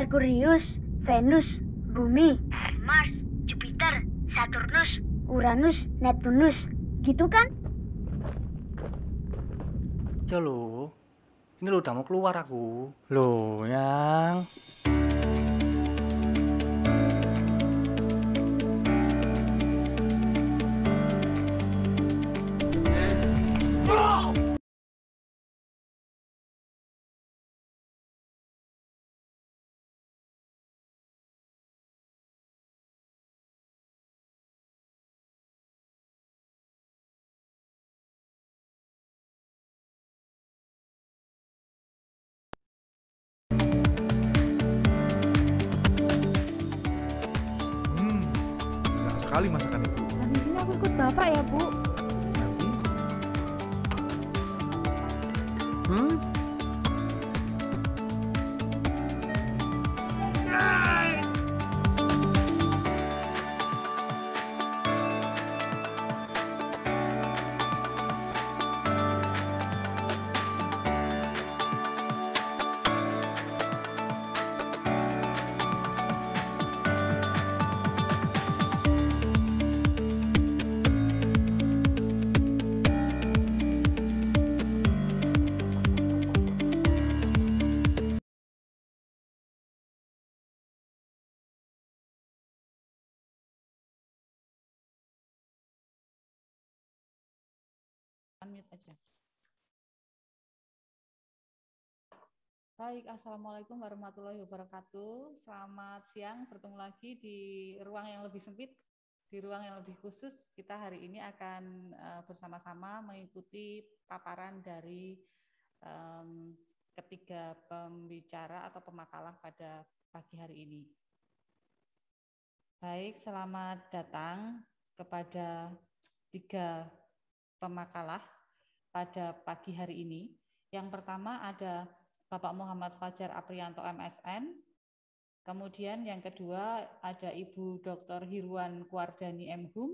Merkurius, Venus, Bumi, Mars, Jupiter, Saturnus, Uranus, Neptunus. Gitu kan? Ya lo, ini lo udah mau keluar aku. lo yang... praia, boa. unmute aja. Baik, Assalamualaikum warahmatullahi wabarakatuh. Selamat siang, bertemu lagi di ruang yang lebih sempit, di ruang yang lebih khusus. Kita hari ini akan eh, bersama-sama mengikuti paparan dari um, ketiga pembicara atau pemakalah pada pagi hari ini. Baik, selamat datang kepada tiga pemakalah pada pagi hari ini. Yang pertama ada Bapak Muhammad Fajar Aprianto MSN, kemudian yang kedua ada Ibu Dr. Hirwan Kuardani MHUM,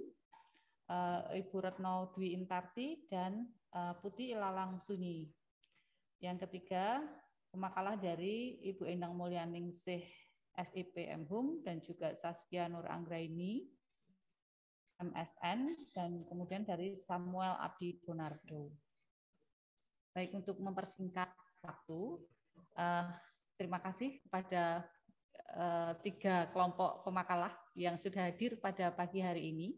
eh, Ibu Retno Dwi Intarti, dan eh, Putih Ilalang Sunyi. Yang ketiga, makalah dari Ibu Endang Mulyaning Sih SIP MHUM dan juga Saskia Nur Anggraini MSN dan kemudian dari Samuel Abdi Bonardo baik untuk mempersingkat waktu. Uh, terima kasih kepada uh, tiga kelompok pemakalah yang sudah hadir pada pagi hari ini.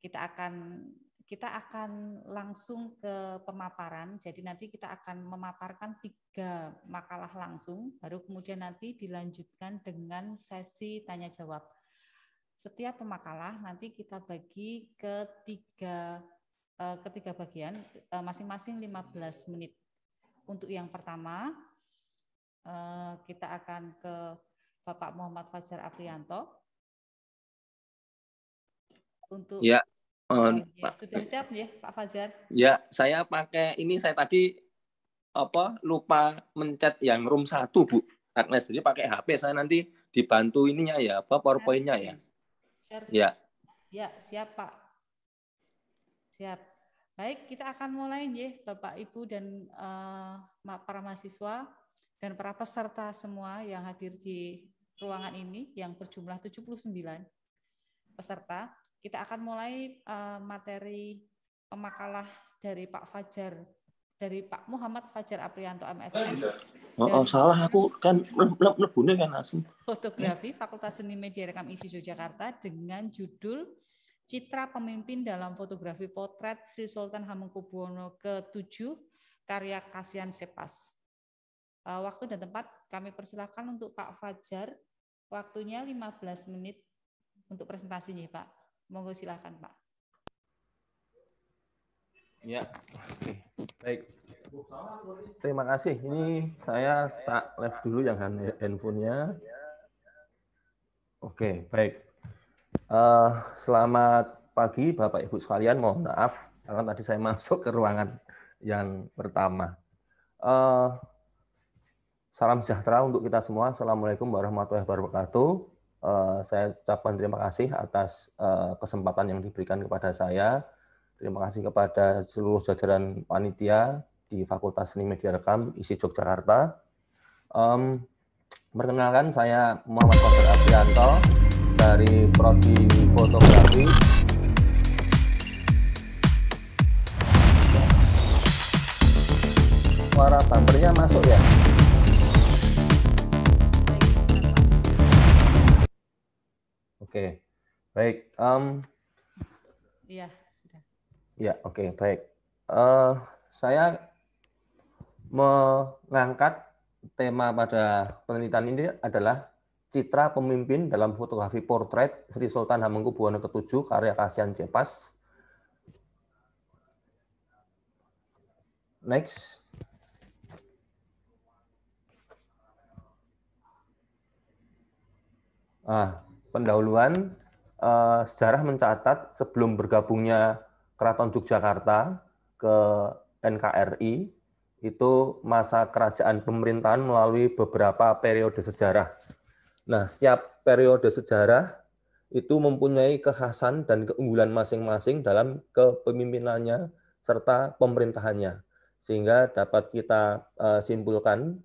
Kita akan kita akan langsung ke pemaparan. Jadi nanti kita akan memaparkan tiga makalah langsung, baru kemudian nanti dilanjutkan dengan sesi tanya jawab. Setiap pemakalah nanti kita bagi ke tiga Eh, ketiga bagian eh, masing-masing 15 menit. Untuk yang pertama eh, kita akan ke Bapak Muhammad Fajar Aprianto. Untuk ya, um, ya, sudah siap ya Pak Fajar? Ya, saya pakai ini saya tadi apa lupa mencet yang room satu Bu Agnes jadi pakai HP saya nanti dibantu ininya ya apa powerpoint ya. Ya. Ya, siap Pak. Siap. Baik, kita akan mulai ya Bapak Ibu dan uh, para mahasiswa dan para peserta semua yang hadir di ruangan ini yang berjumlah 79 peserta. Kita akan mulai uh, materi pemakalah dari Pak Fajar dari Pak Muhammad Fajar Aprianto MSN. Eh, oh, oh salah aku kan lebune kan asli. Fotografi Fakultas Seni Media Rekam Isi Yogyakarta dengan judul Citra Pemimpin dalam Fotografi Potret Sri Sultan Hamengkubuwono ke-7 karya Kasian Sepas. Eh, waktu dan tempat kami persilahkan untuk Pak Fajar. Waktunya 15 menit untuk presentasinya, Pak. Monggo silakan, Pak. Ya, Baik. Terima kasih. Ini saya start live dulu yang handphonenya. Oke, baik. Uh, selamat pagi Bapak Ibu sekalian. Mohon hmm. maaf karena tadi saya masuk ke ruangan yang pertama. Uh, salam sejahtera untuk kita semua. Assalamualaikum warahmatullahi wabarakatuh. Uh, saya ucapkan terima kasih atas uh, kesempatan yang diberikan kepada saya. Terima kasih kepada seluruh jajaran panitia di Fakultas Seni Media Rekam ISI Yogyakarta. Um, perkenalkan saya Muhammad Fajar Abrianto dari prodi fotografi suara bumpernya masuk ya oke okay. baik um, iya sudah ya oke okay, baik uh, saya mengangkat tema pada penelitian ini adalah Citra Pemimpin dalam Fotografi Portrait Sri Sultan Hamengkubuwono ke-7 karya Kasian Cepas. Next. Ah, pendahuluan uh, sejarah mencatat sebelum bergabungnya Keraton Yogyakarta ke NKRI itu masa kerajaan pemerintahan melalui beberapa periode sejarah Nah, setiap periode sejarah itu mempunyai kekhasan dan keunggulan masing-masing dalam kepemimpinannya serta pemerintahannya. Sehingga dapat kita eh, simpulkan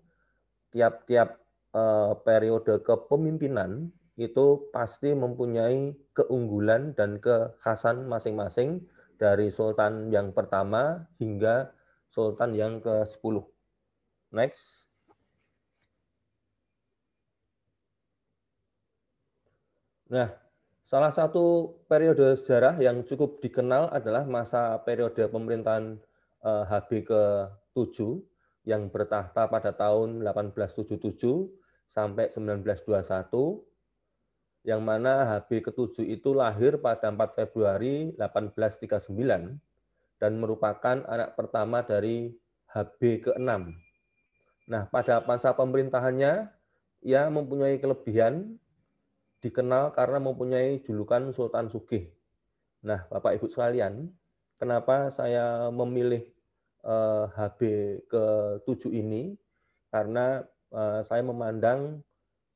tiap-tiap eh, periode kepemimpinan itu pasti mempunyai keunggulan dan kekhasan masing-masing dari sultan yang pertama hingga sultan yang ke-10. Next. Nah, salah satu periode sejarah yang cukup dikenal adalah masa periode pemerintahan eh, HB ke-7 yang bertahta pada tahun 1877 sampai 1921 yang mana HB ke-7 itu lahir pada 4 Februari 1839 dan merupakan anak pertama dari HB ke-6. Nah, pada masa pemerintahannya, ia mempunyai kelebihan dikenal karena mempunyai julukan Sultan Sugih. Nah, Bapak Ibu sekalian, kenapa saya memilih HB eh, ke-7 ini? Karena eh, saya memandang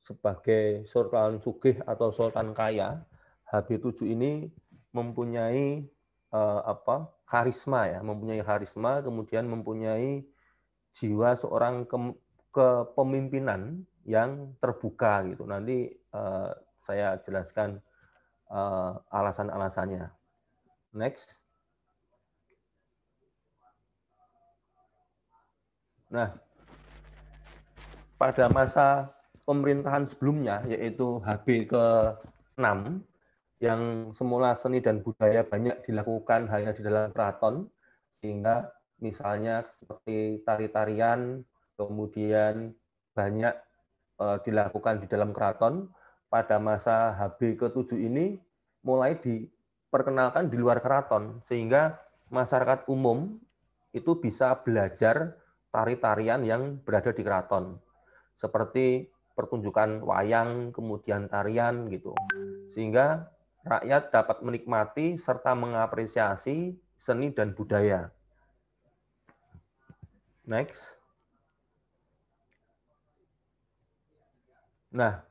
sebagai Sultan Sugih atau Sultan Kaya, HB7 ini mempunyai eh, apa? karisma ya, mempunyai karisma kemudian mempunyai jiwa seorang ke, kepemimpinan yang terbuka gitu. Nanti eh, saya jelaskan uh, alasan-alasannya. Next. Nah, pada masa pemerintahan sebelumnya, yaitu HB ke-6, yang semula seni dan budaya banyak dilakukan hanya di dalam keraton, sehingga misalnya seperti tari-tarian, kemudian banyak eh, dilakukan di dalam keraton, pada masa HB ke-7 ini mulai diperkenalkan di luar keraton sehingga masyarakat umum itu bisa belajar tari-tarian yang berada di keraton seperti pertunjukan wayang kemudian tarian gitu sehingga rakyat dapat menikmati serta mengapresiasi seni dan budaya next nah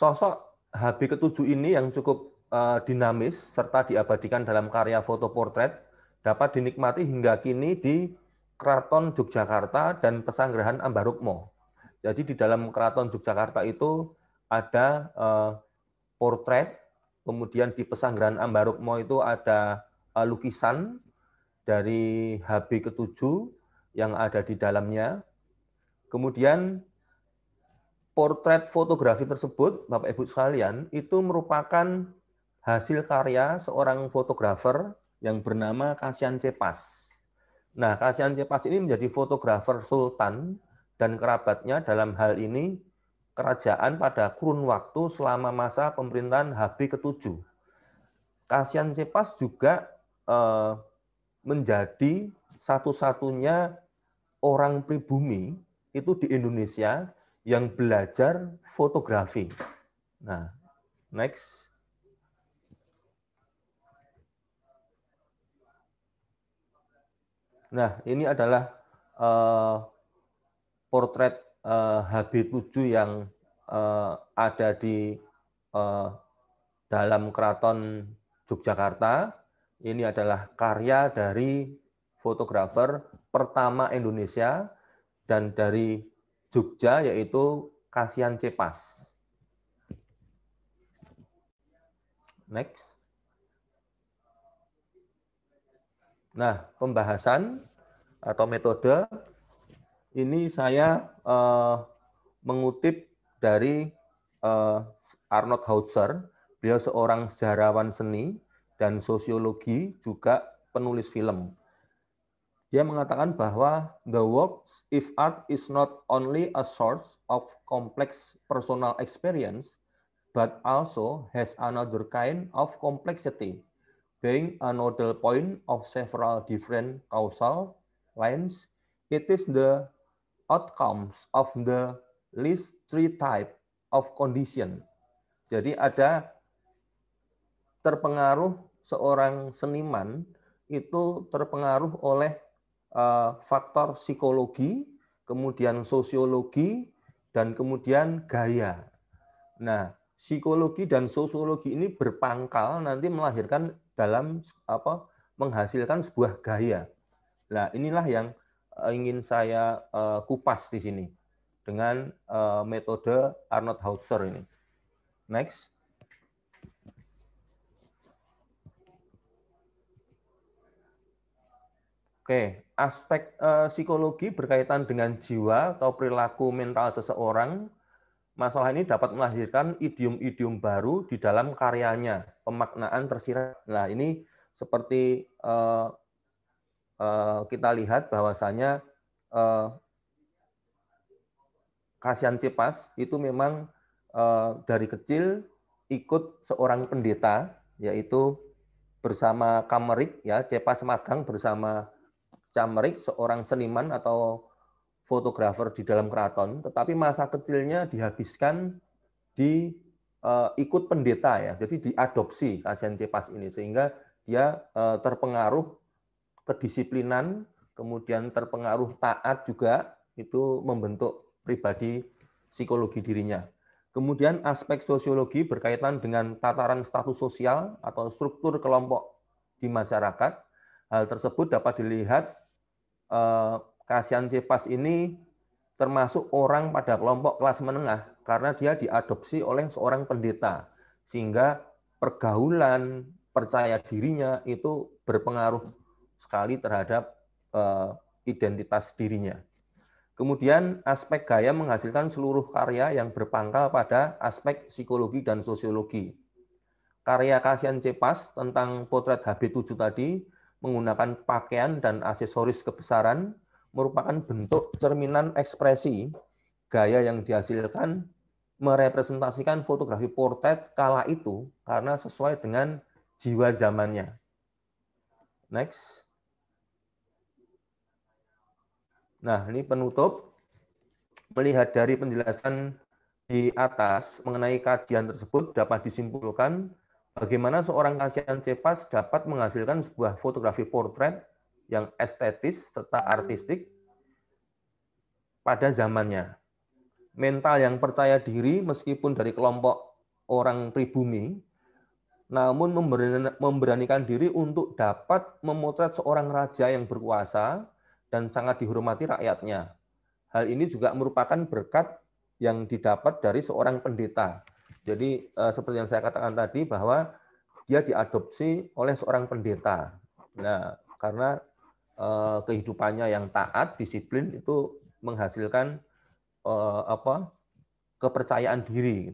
Sosok HB ketujuh ini yang cukup uh, dinamis serta diabadikan dalam karya foto portret dapat dinikmati hingga kini di Keraton Yogyakarta dan Pesanggerahan Ambarukmo. Jadi di dalam Keraton Yogyakarta itu ada uh, portret, kemudian di Pesanggerahan Ambarukmo itu ada uh, lukisan dari HB Ketujuh yang ada di dalamnya. Kemudian portret fotografi tersebut, Bapak Ibu sekalian, itu merupakan hasil karya seorang fotografer yang bernama Kasian Cepas. Nah, Kasian Cepas ini menjadi fotografer sultan dan kerabatnya dalam hal ini kerajaan pada kurun waktu selama masa pemerintahan HB ke-7. Kasian Cepas juga eh, menjadi satu-satunya orang pribumi itu di Indonesia yang belajar fotografi. Nah, next. Nah, ini adalah uh, eh, portret eh, uh, HB7 yang uh, ada di uh, dalam keraton Yogyakarta. Ini adalah karya dari fotografer pertama Indonesia dan dari Jogja yaitu Kasian Cepas. Next. Nah, pembahasan atau metode ini saya eh, mengutip dari eh, Arnold Hautzer. Beliau seorang sejarawan seni dan sosiologi juga penulis film dia mengatakan bahwa the works if art is not only a source of complex personal experience but also has another kind of complexity being a nodal point of several different causal lines it is the outcomes of the least three type of condition jadi ada terpengaruh seorang seniman itu terpengaruh oleh Eh, faktor psikologi, kemudian sosiologi, dan kemudian gaya. Nah, psikologi dan sosiologi ini berpangkal nanti melahirkan dalam apa menghasilkan sebuah gaya. Nah, inilah yang eh, ingin saya eh, kupas di sini dengan metode Arnold Hauser ini. Next. Oke, aspek uh, psikologi berkaitan dengan jiwa atau perilaku mental seseorang, masalah ini dapat melahirkan idiom-idiom baru di dalam karyanya, pemaknaan tersirat. Nah, ini seperti uh, uh, kita lihat bahwasanya uh, Kasihan Cipas itu memang uh, dari kecil ikut seorang pendeta, yaitu bersama Kamerik, ya Cepas magang bersama Camerik seorang seniman atau fotografer di dalam keraton, tetapi masa kecilnya dihabiskan di uh, ikut pendeta ya, jadi diadopsi kasihan Cepas ini sehingga dia uh, terpengaruh kedisiplinan, kemudian terpengaruh taat juga itu membentuk pribadi psikologi dirinya. Kemudian aspek sosiologi berkaitan dengan tataran status sosial atau struktur kelompok di masyarakat. Hal tersebut dapat dilihat Eh, kasihan Cepas ini termasuk orang pada kelompok kelas menengah karena dia diadopsi oleh seorang pendeta sehingga pergaulan percaya dirinya itu berpengaruh sekali terhadap eh, identitas dirinya. Kemudian aspek gaya menghasilkan seluruh karya yang berpangkal pada aspek psikologi dan sosiologi. Karya Kasian Cepas tentang potret HB7 tadi menggunakan pakaian dan aksesoris kebesaran merupakan bentuk cerminan ekspresi gaya yang dihasilkan merepresentasikan fotografi portret kala itu karena sesuai dengan jiwa zamannya. Next. Nah, ini penutup. Melihat dari penjelasan di atas mengenai kajian tersebut dapat disimpulkan bagaimana seorang Kasian Cepas dapat menghasilkan sebuah fotografi portret yang estetis serta hmm. artistik pada zamannya. Mental yang percaya diri meskipun dari kelompok orang pribumi, namun memberanikan diri untuk dapat memotret seorang raja yang berkuasa dan sangat dihormati rakyatnya. Hal ini juga merupakan berkat yang didapat dari seorang pendeta jadi uh, seperti yang saya katakan tadi bahwa dia diadopsi oleh seorang pendeta. Nah, karena uh, kehidupannya yang taat, disiplin itu menghasilkan uh, apa? kepercayaan diri.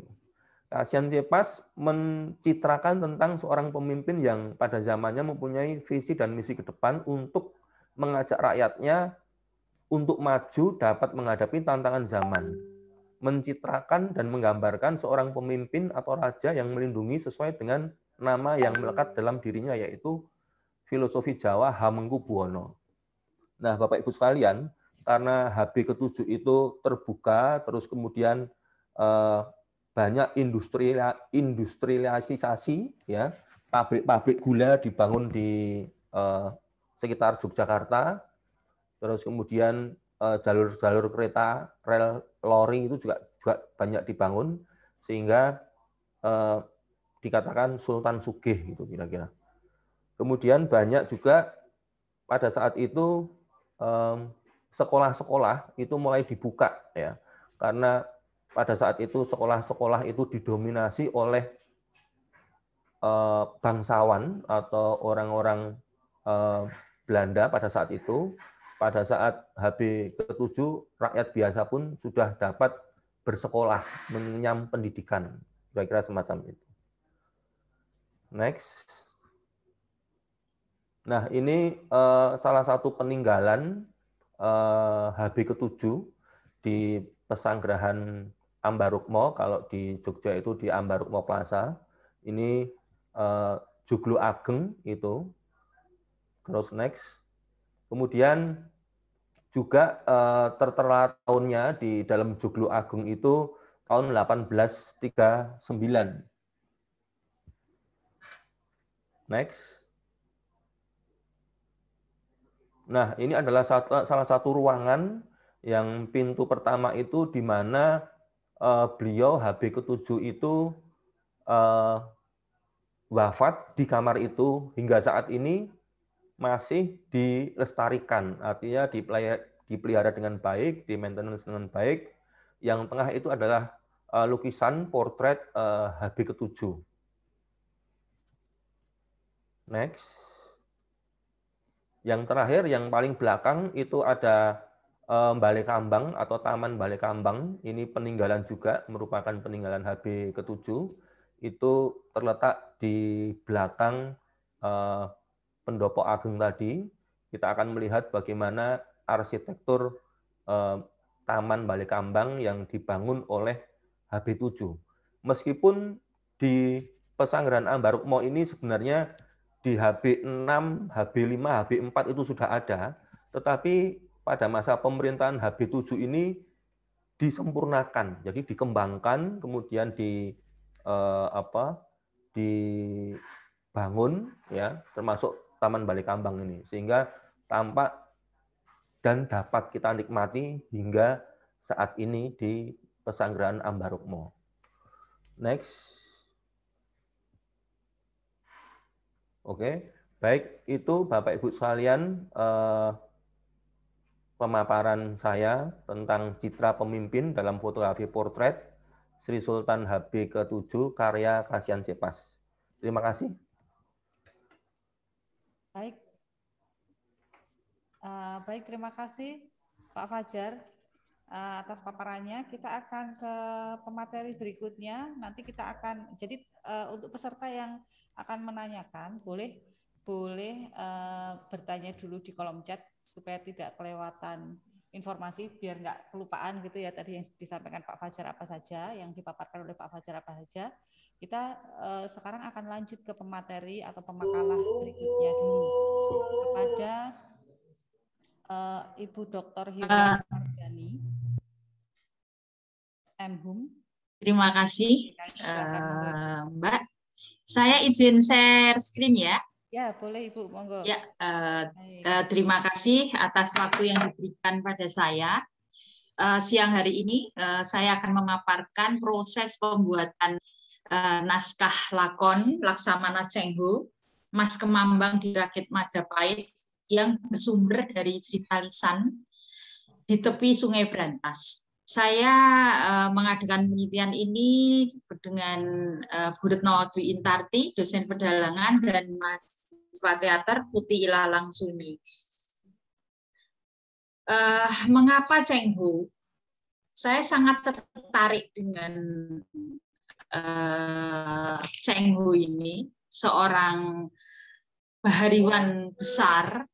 Kasian Cepas mencitrakan tentang seorang pemimpin yang pada zamannya mempunyai visi dan misi ke depan untuk mengajak rakyatnya untuk maju dapat menghadapi tantangan zaman mencitrakan dan menggambarkan seorang pemimpin atau raja yang melindungi sesuai dengan nama yang melekat dalam dirinya yaitu filosofi Jawa Hamengkubuwono. Nah, Bapak Ibu sekalian, karena HB ke-7 itu terbuka terus kemudian eh, banyak industri industrialisasi ya, pabrik-pabrik gula dibangun di eh, sekitar Yogyakarta. Terus kemudian Eh, jalur-jalur kereta, rel, lori itu juga juga banyak dibangun sehingga eh, dikatakan Sultan Sugih gitu kira-kira. Kemudian banyak juga pada saat itu sekolah-sekolah eh, itu mulai dibuka ya karena pada saat itu sekolah-sekolah itu didominasi oleh eh, bangsawan atau orang-orang eh, Belanda pada saat itu pada saat HB ke-7 rakyat biasa pun sudah dapat bersekolah, menyam pendidikan. Kira-kira semacam itu. Next. Nah, ini uh, salah satu peninggalan uh, eh, HB ke-7 di pesanggerahan Ambarukmo, kalau di Jogja itu di Ambarukmo Plaza. Ini uh, Joglo Ageng itu. Terus next. Kemudian juga eh, tertera tahunnya di dalam Joglo Agung itu tahun 1839. Next. Nah, ini adalah satu, salah satu ruangan yang pintu pertama itu di mana eh, beliau HB ke-7 itu eh, wafat di kamar itu hingga saat ini masih dilestarikan, artinya dipelihara, dengan baik, di maintenance dengan baik. Yang tengah itu adalah eh, lukisan portret HB eh, ke-7. Next. Yang terakhir, yang paling belakang itu ada eh, Balai Kambang atau Taman Balai Kambang. Ini peninggalan juga, merupakan peninggalan HB ke-7. Itu terletak di belakang pendopo ageng tadi, kita akan melihat bagaimana arsitektur eh, Taman Balikambang yang dibangun oleh HB7. Meskipun di Pesanggaran Ambarukmo ini sebenarnya di HB6, HB5, HB4 itu sudah ada, tetapi pada masa pemerintahan HB7 ini disempurnakan, jadi dikembangkan, kemudian di eh, apa dibangun, ya termasuk Taman Balikambang ini sehingga tampak dan dapat kita nikmati hingga saat ini di Pesanggrahan Ambarukmo. Next. Oke, baik itu Bapak Ibu sekalian eh, pemaparan saya tentang citra pemimpin dalam fotografi portret Sri Sultan HB ke-7 karya Kasian Cepas. Terima kasih. Baik. Uh, baik, terima kasih Pak Fajar uh, atas paparannya. Kita akan ke pemateri berikutnya. Nanti kita akan jadi uh, untuk peserta yang akan menanyakan boleh boleh uh, bertanya dulu di kolom chat supaya tidak kelewatan informasi biar nggak kelupaan gitu ya tadi yang disampaikan Pak Fajar apa saja yang dipaparkan oleh Pak Fajar apa saja kita uh, sekarang akan lanjut ke pemateri atau pemakalah berikutnya dulu kepada uh, Ibu Dr. Hilda ah. Mardani MHUM. Terima kasih uh, Mbak. Saya izin share screen ya. Ya, boleh Ibu, monggo. Ya, uh, uh, terima kasih atas waktu yang diberikan pada saya. Uh, siang hari ini uh, saya akan memaparkan proses pembuatan Eh, naskah lakon Laksamana Cengho Mas Kemambang di Rakit Majapahit yang bersumber dari cerita lisan di tepi Sungai Brantas. Saya eh, mengadakan penelitian ini dengan eh, Bu Retno Dwi Intarti, dosen pedalangan, dan Mas teater Putih Ilalang Sunyi. Uh, mengapa Cengho? Saya sangat tertarik dengan uh, eh, Cheng ini seorang bahariwan besar,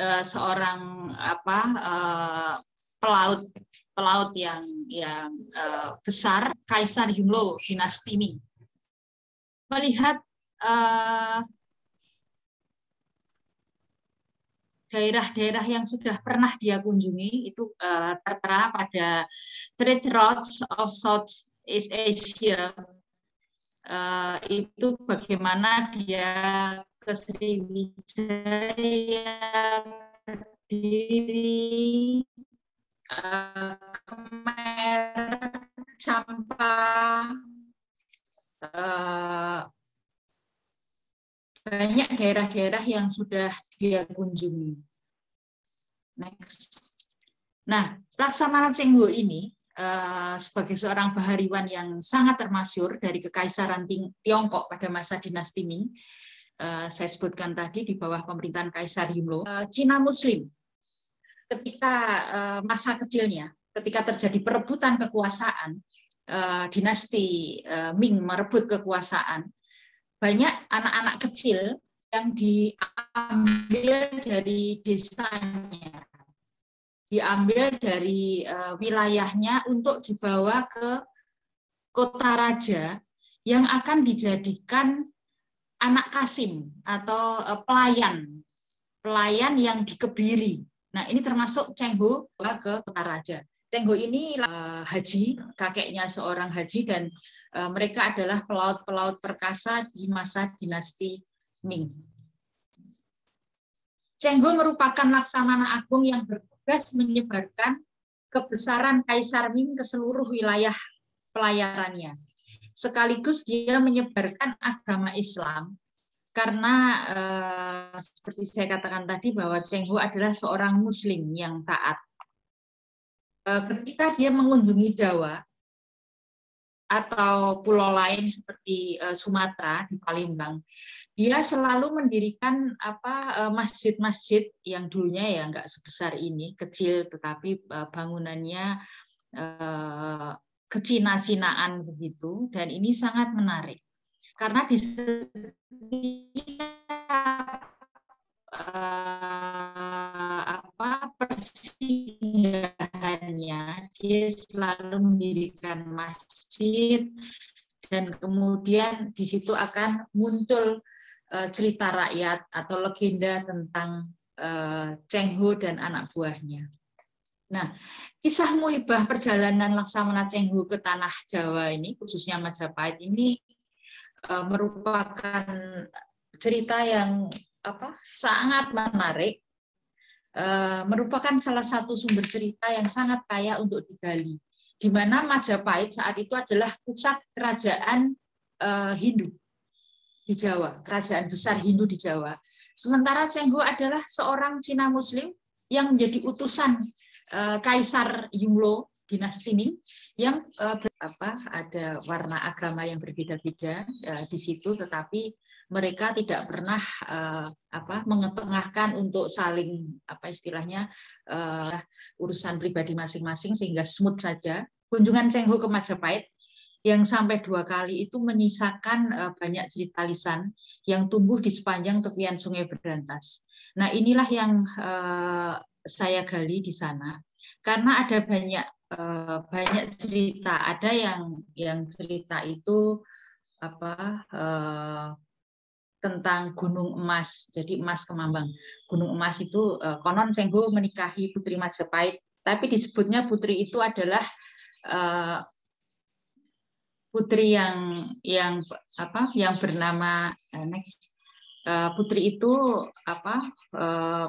uh, seorang apa uh, pelaut pelaut yang yang uh, besar Kaisar Yunglo dinasti Ming melihat uh, daerah-daerah yang sudah pernah dia kunjungi itu uh, tertera pada Trade Routes of South East Asia uh, itu bagaimana dia ke Sriwijaya, Kediri, uh, eh, Kemer, Campa, uh, eh, banyak daerah-daerah yang sudah dia kunjungi. Next. Nah, Laksamana Cenggo ini Eh, sebagai seorang bahariwan yang sangat termasyur dari Kekaisaran Tiongkok pada masa dinasti Ming, eh, saya sebutkan tadi di bawah pemerintahan Kaisar Yimlo, eh, Cina Muslim ketika masa kecilnya, ketika terjadi perebutan kekuasaan, dinasti Ming merebut kekuasaan, banyak anak-anak kecil yang diambil dari desanya diambil dari uh, wilayahnya untuk dibawa ke kota raja yang akan dijadikan anak kasim atau uh, pelayan pelayan yang dikebiri. Nah ini termasuk Cenghu ke kota raja. Cenghu ini uh, haji, kakeknya seorang haji dan uh, mereka adalah pelaut-pelaut perkasa di masa dinasti Ming. Cenggo merupakan laksamana agung yang berkuasa tugas menyebarkan kebesaran Kaisar Ming ke seluruh wilayah pelayarannya. Sekaligus dia menyebarkan agama Islam karena eh, seperti saya katakan tadi bahwa Cheng Ho adalah seorang muslim yang taat. Eh, ketika dia mengunjungi Jawa atau pulau lain seperti eh, Sumatera di Palembang, dia selalu mendirikan apa e, masjid-masjid yang dulunya ya nggak sebesar ini kecil tetapi e, bangunannya e, kecina-cinaan begitu dan ini sangat menarik karena di sini apa persinggahannya dia selalu mendirikan masjid dan kemudian di situ akan muncul Eh, cerita rakyat atau legenda tentang eh, Cheng Ho dan anak buahnya. Nah, kisah muhibah perjalanan Laksamana Cheng Ho ke tanah Jawa ini, khususnya Majapahit ini eh, merupakan cerita yang apa sangat menarik, merupakan salah satu sumber cerita yang sangat kaya untuk digali, di mana Majapahit saat itu adalah pusat kerajaan Hindu di Jawa, kerajaan besar Hindu di Jawa. Sementara Cheng Ho adalah seorang Cina Muslim yang menjadi utusan eh, Kaisar Yunglo dinasti ini yang eh, apa ada warna agama yang berbeda-beda eh, di situ tetapi mereka tidak pernah apa mengetengahkan untuk saling apa istilahnya urusan pribadi masing-masing sehingga smooth saja. Kunjungan Cheng Ho ke Majapahit yang sampai dua kali itu menyisakan eh, banyak cerita lisan yang tumbuh di sepanjang tepian Sungai Berantas. Nah, inilah yang eh, saya gali di sana. Karena ada banyak eh, banyak cerita, ada yang yang cerita itu apa tentang gunung emas. Jadi emas kemambang. Gunung emas itu konon Senggo menikahi putri Majapahit, tapi disebutnya putri itu adalah putri yang yang apa yang bernama uh, next uh, putri itu apa uh,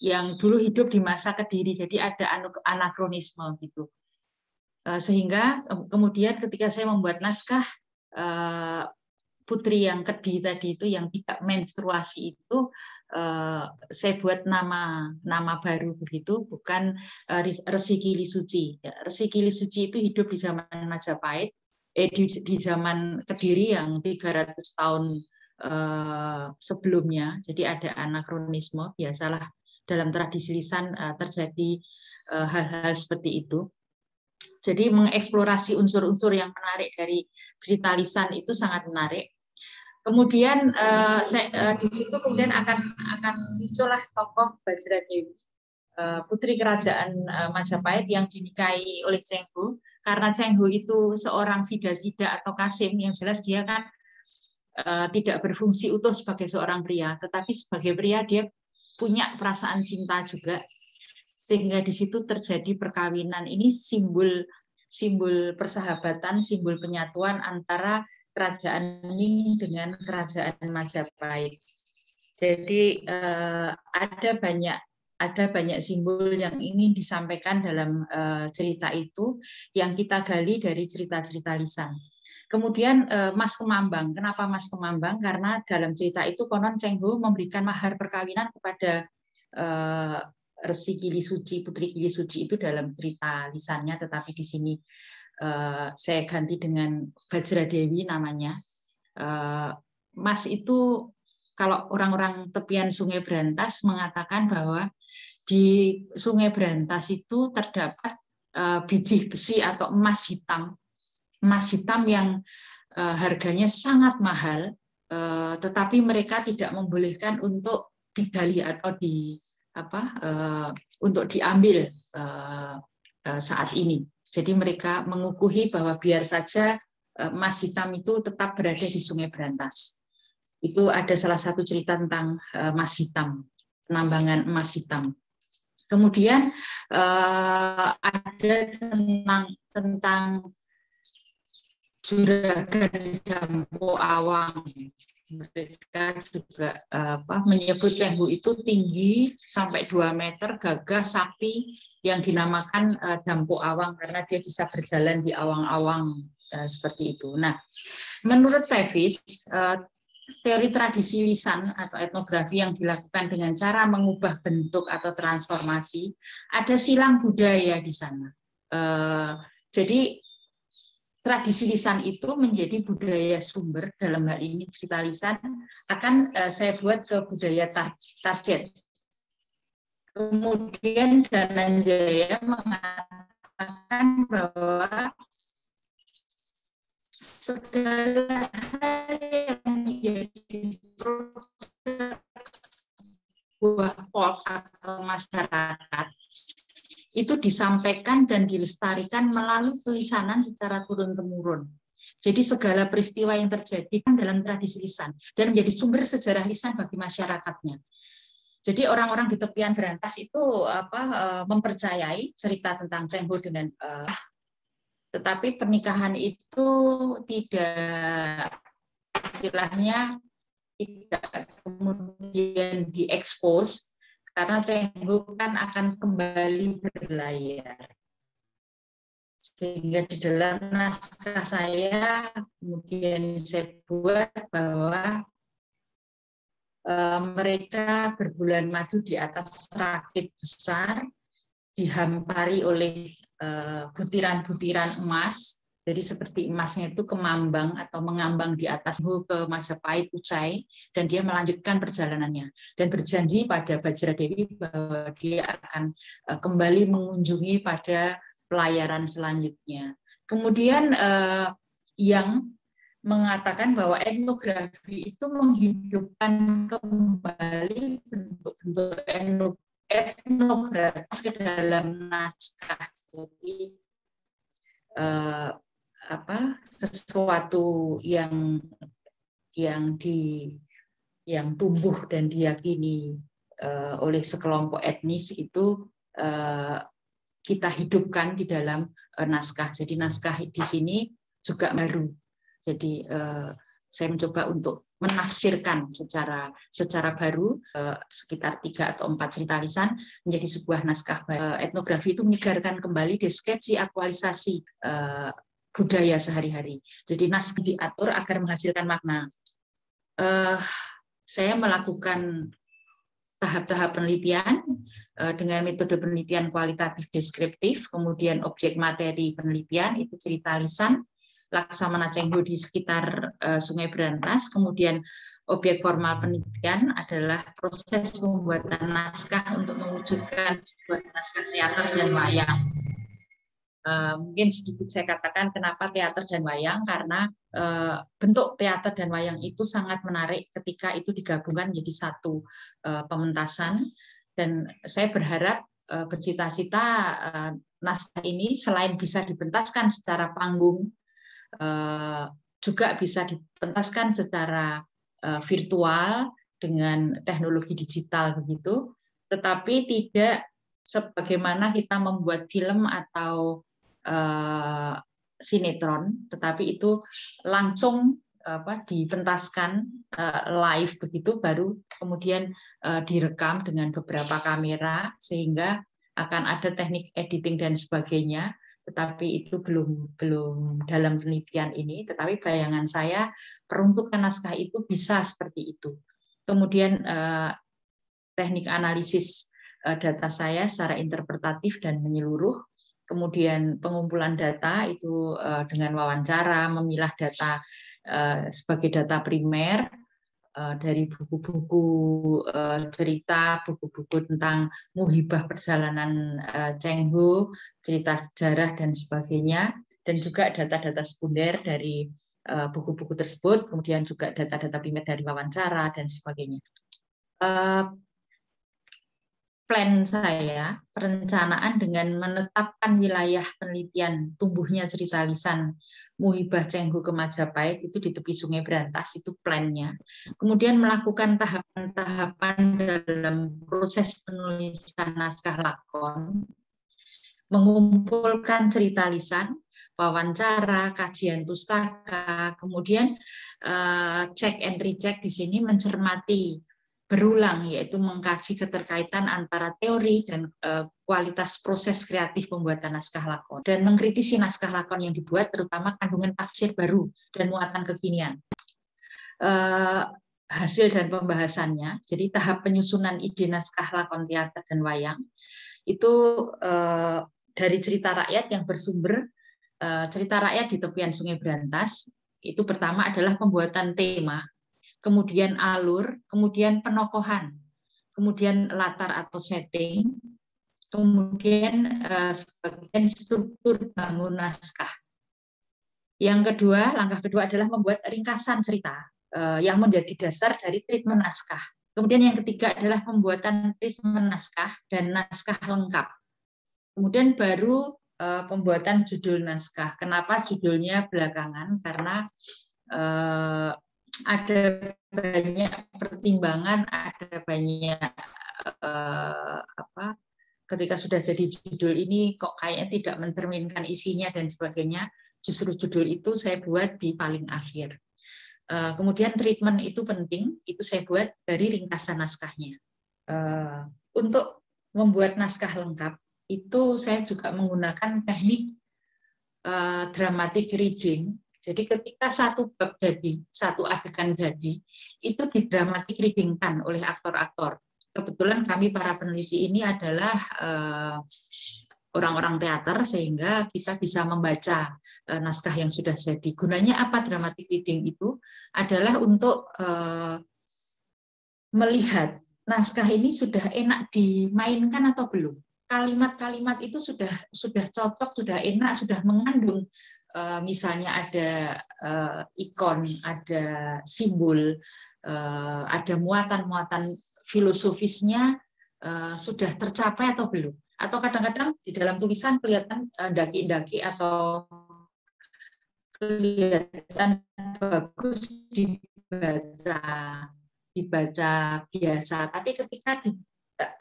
yang dulu hidup di masa kediri jadi ada anu-, anakronisme gitu uh, sehingga kemudian ketika saya membuat naskah uh, putri yang kediri tadi itu yang tidak menstruasi itu saya buat nama nama baru begitu bukan uh, Resi Kili Suci ya, Resi Kili Suci itu hidup di zaman Majapahit eh di, di zaman Kediri yang 300 tahun eh, sebelumnya. Jadi ada anakronisme biasalah dalam tradisi lisan eh, terjadi eh, hal-hal eh, seperti itu. Jadi mengeksplorasi unsur-unsur yang menarik dari cerita lisan itu sangat menarik. Kemudian eh, eh, di situ kemudian akan akan muncullah tokoh Bajradewi, eh, putri kerajaan eh, Majapahit yang dinikahi oleh Cengku karena Cheng Ho itu seorang sida-sida atau kasim yang jelas dia kan eh, tidak berfungsi utuh sebagai seorang pria, tetapi sebagai pria dia punya perasaan cinta juga sehingga di situ terjadi perkawinan ini simbol simbol persahabatan, simbol penyatuan antara kerajaan Ming dengan kerajaan Majapahit. Jadi eh, ada banyak ada banyak simbol yang ingin disampaikan dalam eh, cerita itu yang kita gali dari cerita-cerita lisan. Kemudian eh, Mas Kemambang, kenapa Mas Kemambang? Karena dalam cerita itu konon Cenghu memberikan mahar perkawinan kepada eh, Resi Kili Suci, Putri Kili Suci itu dalam cerita lisannya, tetapi di sini saya ganti dengan Bajra Dewi namanya. Mas itu kalau orang-orang tepian Sungai Berantas mengatakan bahwa di Sungai Berantas itu terdapat eh, biji besi atau emas hitam. Emas hitam yang eh, harganya sangat mahal, eh, tetapi mereka tidak membolehkan untuk digali atau di apa untuk diambil saat ini. Jadi mereka mengukuhi bahwa biar saja emas hitam itu tetap berada di Sungai Berantas. Itu ada salah satu cerita tentang emas hitam, penambangan emas hitam. Kemudian uh, ada tentang tentang juragan Dampo Awang. Mereka juga eh, apa, menyebut cenggu itu tinggi sampai 2 meter, gagah, sakti, yang dinamakan uh, dampo awang karena dia bisa berjalan di awang-awang uh, seperti itu. Nah, menurut Tevis, uh, teori tradisi lisan atau etnografi yang dilakukan dengan cara mengubah bentuk atau transformasi, ada silang budaya di sana. Eh, jadi tradisi lisan itu menjadi budaya sumber dalam hal ini cerita lisan akan eh, saya buat ke budaya tar target. Kemudian Dananjaya mengatakan bahwa segala hal yang jadi sebuah folk atau masyarakat itu disampaikan dan dilestarikan melalui tulisanan secara turun-temurun. Jadi segala peristiwa yang terjadi kan dalam tradisi lisan dan menjadi sumber sejarah lisan bagi masyarakatnya. Jadi orang-orang di tepian berantas itu apa e, mempercayai cerita tentang cembur dengan uh, tetapi pernikahan itu tidak istilahnya tidak kemudian diekspos karena Cenggu kan akan kembali berlayar. Sehingga di dalam naskah saya kemudian saya buat bahwa e, mereka berbulan madu di atas rakit besar dihampari oleh eh, butiran-butiran emas jadi seperti emasnya itu kemambang atau mengambang di atas ke Majapahit Ucai dan dia melanjutkan perjalanannya dan berjanji pada Bajra Dewi bahwa dia akan eh, kembali mengunjungi pada pelayaran selanjutnya. Kemudian eh, yang mengatakan bahwa etnografi itu menghidupkan kembali bentuk-bentuk etnografis ke dalam naskah. Jadi eh, apa sesuatu yang yang di yang tumbuh dan diyakini uh, oleh sekelompok etnis itu uh, kita hidupkan di dalam uh, naskah. Jadi naskah di sini juga baru. Jadi uh, saya mencoba untuk menafsirkan secara secara baru uh, sekitar tiga atau empat cerita lisan menjadi sebuah naskah uh, etnografi itu menyegarkan kembali deskripsi aktualisasi uh, budaya sehari-hari. Jadi naskah diatur agar menghasilkan makna. Uh, saya melakukan tahap-tahap penelitian uh, dengan metode penelitian kualitatif deskriptif, kemudian objek materi penelitian itu cerita lisan Laksamana cenggu di sekitar uh, Sungai Berantas, kemudian objek formal penelitian adalah proses pembuatan naskah untuk mewujudkan sebuah naskah teater dan wayang. Eh, mungkin sedikit saya katakan kenapa teater dan wayang karena eh, bentuk teater dan wayang itu sangat menarik ketika itu digabungkan menjadi satu eh, pementasan dan saya berharap bercita-cita naskah ini selain bisa dipentaskan secara panggung juga bisa dipentaskan secara virtual dengan teknologi digital begitu tetapi tidak sebagaimana kita membuat film atau Eh, sinetron, tetapi itu langsung apa dipentaskan eh, live begitu baru kemudian eh, direkam dengan beberapa kamera sehingga akan ada teknik editing dan sebagainya tetapi itu belum belum dalam penelitian ini tetapi bayangan saya peruntukan naskah itu bisa seperti itu kemudian teknik analisis data saya secara interpretatif dan menyeluruh kemudian pengumpulan data itu eh, dengan wawancara, memilah data eh, sebagai data primer eh, dari buku-buku cerita, buku-buku tentang muhibah perjalanan uh, Cheng Ho, cerita sejarah dan sebagainya, dan juga data-data sekunder dari buku-buku tersebut, kemudian juga data-data primer dari wawancara dan sebagainya plan saya, perencanaan dengan menetapkan wilayah penelitian tumbuhnya cerita lisan Muhibah Cenggu ke Majapahit itu di tepi Sungai Berantas itu plannya. Kemudian melakukan tahapan-tahapan dalam proses penulisan naskah lakon, mengumpulkan cerita lisan, wawancara, kajian pustaka, kemudian uh, cek and recheck di sini mencermati berulang yaitu mengkaji keterkaitan antara teori dan e, kualitas proses kreatif pembuatan naskah lakon dan mengkritisi naskah lakon yang dibuat terutama kandungan tafsir baru dan muatan kekinian. E, hasil dan pembahasannya. Jadi tahap penyusunan ide naskah lakon teater dan wayang itu e, dari cerita rakyat yang bersumber cerita rakyat di tepian Sungai Berantas itu pertama adalah pembuatan tema kemudian alur, kemudian penokohan, kemudian latar atau setting, kemudian eh, sebagian struktur bangun naskah. Yang kedua, langkah kedua adalah membuat ringkasan cerita eh, yang menjadi dasar dari treatment naskah. Kemudian yang ketiga adalah pembuatan treatment naskah dan naskah lengkap. Kemudian baru eh, pembuatan judul naskah. Kenapa judulnya belakangan? Karena ada banyak pertimbangan, ada banyak eh, apa ketika sudah jadi judul ini kok kayaknya tidak mencerminkan isinya dan sebagainya. Justru judul itu saya buat di paling akhir. Eh, kemudian treatment itu penting, itu saya buat dari ringkasan naskahnya. Eh, untuk membuat naskah lengkap itu saya juga menggunakan teknik eh, dramatic reading jadi ketika satu bab jadi, satu adegan jadi, itu didramatik readingkan oleh aktor-aktor. Kebetulan kami para peneliti ini adalah eh, orang-orang teater sehingga kita bisa membaca eh, naskah yang sudah jadi. Gunanya apa dramatic reading itu? Adalah untuk eh, melihat naskah ini sudah enak dimainkan atau belum. Kalimat-kalimat itu sudah sudah cocok, sudah enak, sudah mengandung Eh, misalnya ada eh, ikon, ada simbol, eh, ada muatan-muatan filosofisnya sudah tercapai atau belum? Atau kadang-kadang di dalam tulisan kelihatan daki-daki atau kelihatan bagus dibaca dibaca biasa, tapi ketika di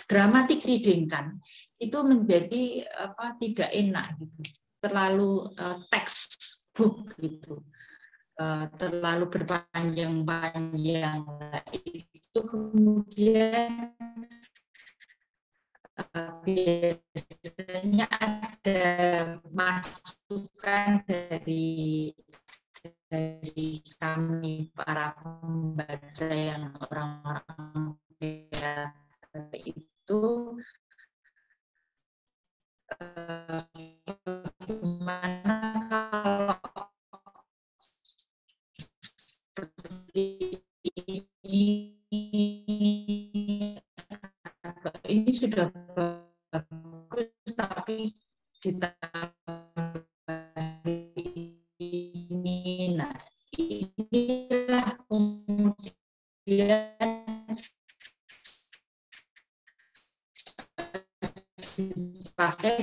dramatik reading kan itu menjadi apa tidak enak gitu terlalu uh, textbook gitu uh, terlalu berpanjang-panjang itu kemudian uh, biasanya ada masukan dari dari kami para pembaca yang orang-orang itu gimana kalau ini sudah bagus tapi kita ini nah inilah kemudian pakai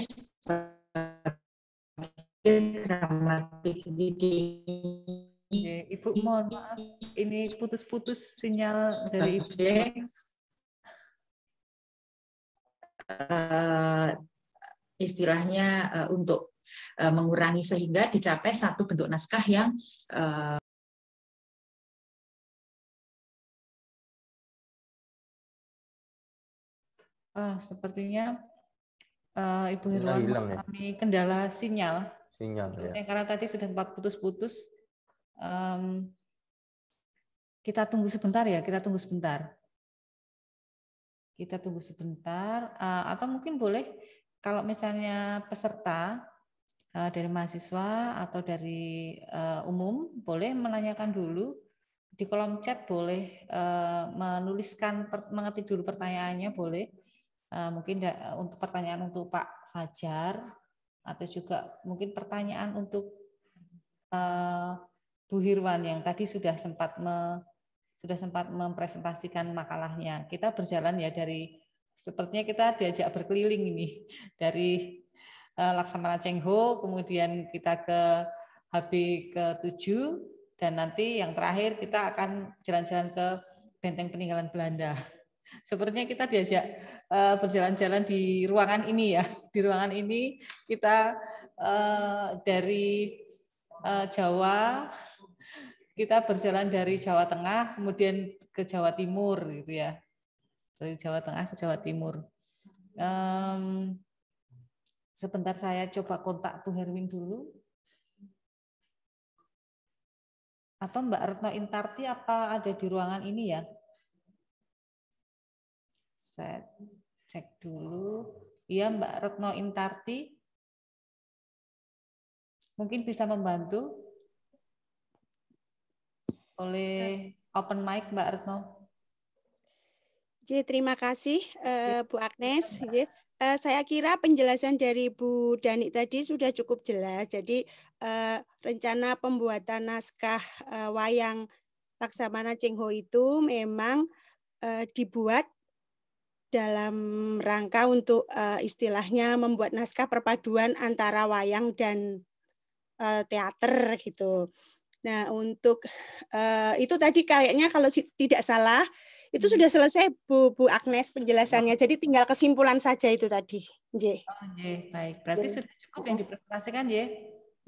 Ibu mohon maaf, ini putus-putus sinyal dari Ibu. Uh, istilahnya uh, untuk uh, mengurangi sehingga dicapai satu bentuk naskah yang uh, Uh, sepertinya uh, Ibu Hirwan kami ya? kendala sinyal. Sinyal ya. Karena tadi sudah sempat putus-putus. Um, kita tunggu sebentar ya, kita tunggu sebentar. Kita tunggu sebentar uh, atau mungkin boleh kalau misalnya peserta uh, dari mahasiswa atau dari uh, umum boleh menanyakan dulu di kolom chat boleh uh, menuliskan per, mengetik dulu pertanyaannya boleh uh, mungkin da, untuk pertanyaan untuk Pak Fajar atau juga mungkin pertanyaan untuk uh, Bu Hirwan yang tadi sudah sempat me, sudah sempat mempresentasikan makalahnya. Kita berjalan ya dari sepertinya kita diajak berkeliling ini dari uh, Laksamana Cheng Ho, kemudian kita ke HB ke-7 dan nanti yang terakhir kita akan jalan-jalan ke Benteng Peninggalan Belanda. Sepertinya kita diajak uh, berjalan-jalan di ruangan ini ya. Di ruangan ini kita uh, dari uh, Jawa, kita berjalan dari Jawa Tengah, kemudian ke Jawa Timur gitu ya. Dari Jawa Tengah ke Jawa Timur. Um, sebentar saya coba kontak Bu Herwin dulu. Atau Mbak Retno Intarti apa ada di ruangan ini ya? saya cek dulu. Iya, Mbak Retno Intarti. Mungkin bisa membantu oleh open mic Mbak Retno. Jadi terima kasih uh, Bu Agnes. Jadi uh, eh, saya kira penjelasan dari Bu Dani tadi sudah cukup jelas. Jadi uh, rencana pembuatan naskah uh, wayang Laksamana Cengho itu memang uh, dibuat dalam rangka untuk uh, istilahnya membuat naskah perpaduan antara wayang dan uh, teater gitu. Nah untuk uh, itu tadi kayaknya kalau si, tidak salah itu hmm. sudah selesai Bu Bu Agnes penjelasannya. Oh. Jadi tinggal kesimpulan saja itu tadi, J. Oh, J. Baik. Berarti J. sudah cukup yang dipresentasikan, J.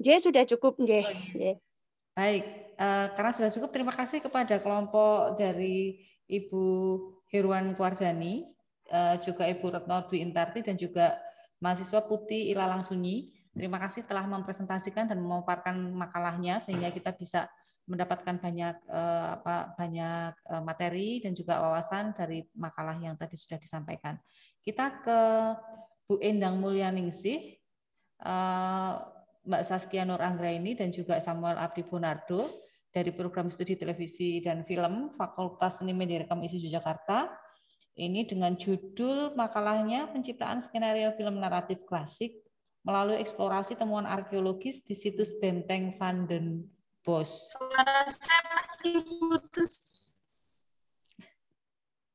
J sudah cukup, J. Oh, J. J. Baik. Uh, karena sudah cukup, terima kasih kepada kelompok dari Ibu Heruan Kuardani Eh, juga Ibu Retno Dwi Intarti dan juga mahasiswa Putih Ilalang Sunyi. Terima kasih telah mempresentasikan dan memaparkan makalahnya sehingga kita bisa mendapatkan banyak eh, apa banyak eh, materi dan juga wawasan dari makalah yang tadi sudah disampaikan. Kita ke Bu Endang Mulyaningsih, Mbak Saskia Nur Anggraini dan juga Samuel Abdi Bonardo dari program studi televisi dan film Fakultas Seni Media Rekam ISI Yogyakarta ini dengan judul makalahnya penciptaan skenario film naratif klasik melalui eksplorasi temuan arkeologis di situs Benteng Van den Bos. Suara saya masih putus.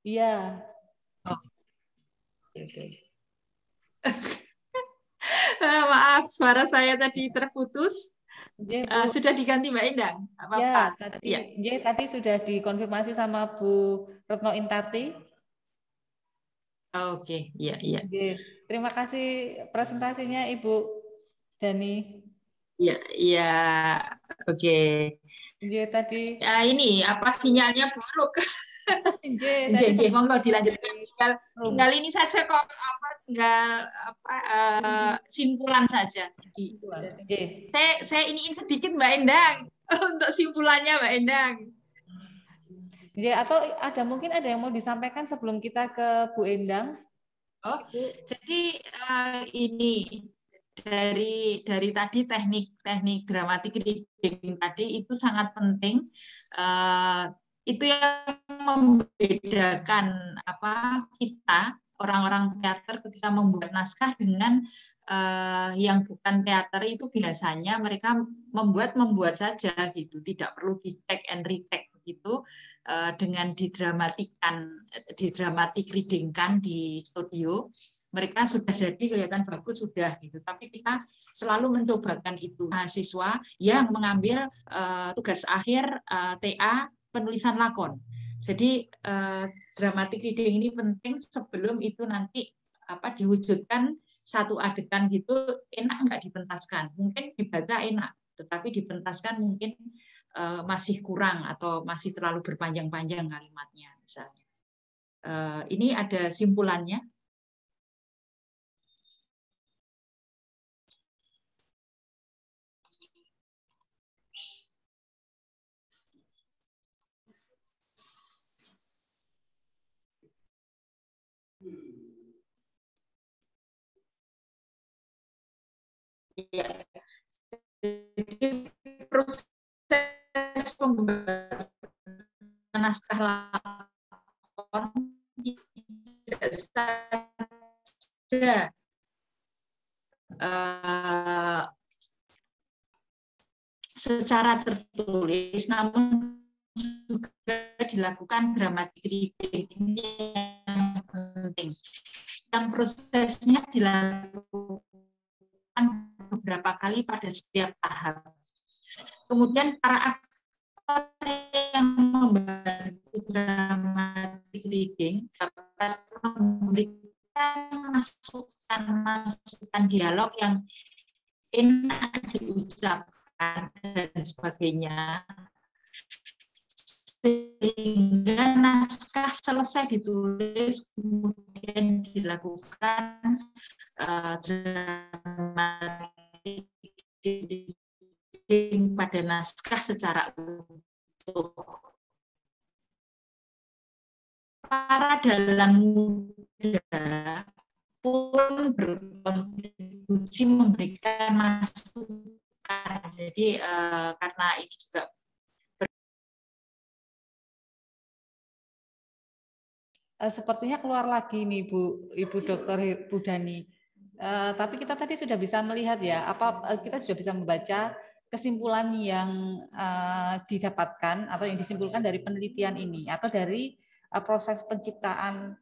Iya. Oh. Oke. Okay. Ah, maaf, suara saya tadi terputus. J, iya, uh, ah, sudah diganti Mbak Indang? Apa iya, -apa? Ya, tadi, ya. J, iya, tadi sudah dikonfirmasi sama Bu Retno Intati Oke, okay. iya iya. Terima kasih presentasinya Ibu Dani. Iya, iya. Oke. Okay. Iya tadi. Ya, ini apa sinyalnya buruk? Iya, iya. Monggo dilanjutkan. Tinggal, oh. tinggal ini saja kok apa tinggal apa uh, simpulan saja. Simpulan. Saya saya iniin sedikit Mbak Endang untuk simpulannya Mbak Endang. Ya atau ada mungkin ada yang mau disampaikan sebelum kita ke Bu Endang. Oh, jadi uh, ini dari dari tadi teknik teknik dramatik reading tadi itu sangat penting. Uh, itu yang membedakan apa kita orang-orang teater ketika membuat naskah dengan uh, yang bukan teater itu biasanya mereka membuat membuat saja gitu, tidak perlu dicek and recheck itu uh, dengan didramatikan, didramatik readingkan di studio, mereka sudah jadi kelihatan bagus sudah gitu. Tapi kita selalu mencobakan itu mahasiswa yang mengambil uh, tugas akhir uh, TA penulisan lakon. Jadi uh, dramatik reading ini penting sebelum itu nanti apa diwujudkan satu adegan gitu enak nggak dipentaskan mungkin dibaca enak tetapi dipentaskan mungkin Eh, masih kurang atau masih terlalu berpanjang-panjang kalimatnya misalnya. Eh, ini ada simpulannya. Ya. Jadi proses pembuatan naskah lapor eh, secara tertulis, namun juga dilakukan dramatik reading ini yang penting. Yang prosesnya dilakukan beberapa kali pada setiap tahap. Kemudian para aktor yang membantu dramatic reading dapat memberikan masukan-masukan dialog yang enak diucapkan dan sebagainya sehingga naskah selesai ditulis kemudian dilakukan uh, eh, dramatik link pada naskah secara utuh. Para dalam muda pun berkontribusi memberikan masukan. Jadi eh, karena ini juga eh, sepertinya keluar lagi nih Bu Ibu Dokter Budani. Dani. Uh, eh, tapi kita tadi sudah bisa melihat ya apa uh, kita sudah bisa membaca kesimpulan yang eh, didapatkan atau yang disimpulkan dari penelitian ini atau dari eh, proses penciptaan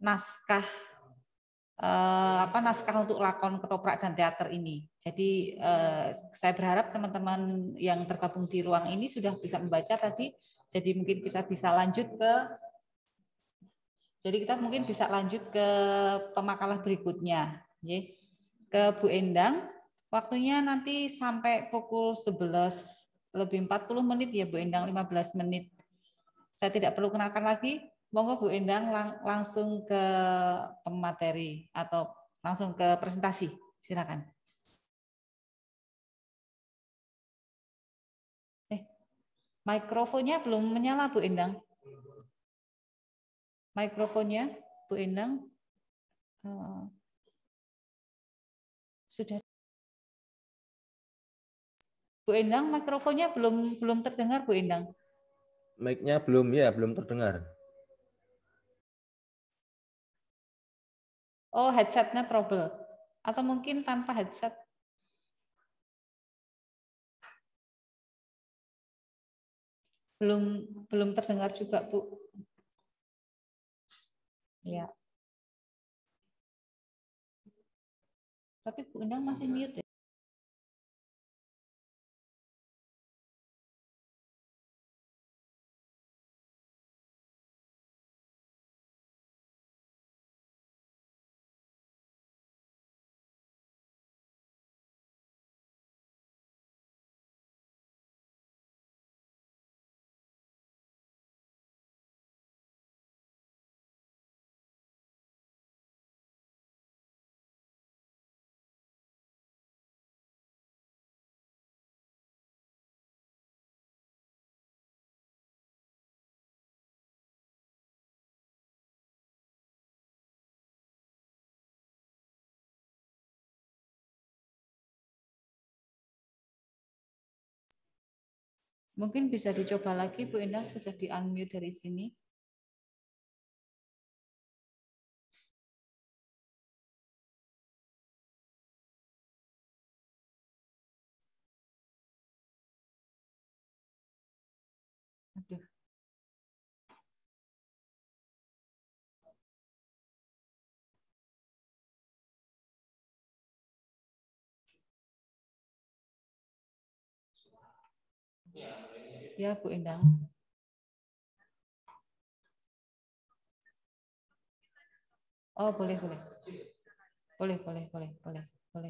naskah eh, apa naskah untuk lakon ketoprak dan teater ini. Jadi saya berharap teman-teman yang tergabung di ruang ini sudah bisa membaca tadi. Jadi mungkin kita bisa lanjut ke jadi kita mungkin bisa lanjut ke pemakalah berikutnya, ke Bu Endang. Waktunya nanti sampai pukul 11 lebih 40 menit ya Bu Endang, 15 menit. Saya tidak perlu kenalkan lagi. Monggo Bu Endang lang langsung ke pemateri atau langsung ke presentasi. Silakan. Eh, mikrofonnya belum menyala Bu Endang. Mikrofonnya Bu Endang. Eh, sudah Bu Endang, mikrofonnya belum belum terdengar Bu Endang. Mic-nya belum ya, belum terdengar. Oh, headsetnya trouble. Atau mungkin tanpa headset. Belum belum terdengar juga, Bu. Ya. Tapi Bu Endang masih mute ya? Mungkin bisa dicoba lagi Bu Indah sudah di unmute dari sini. Ya, ya, Bu Endang. Oh, boleh, boleh. Boleh, boleh, boleh, boleh, boleh.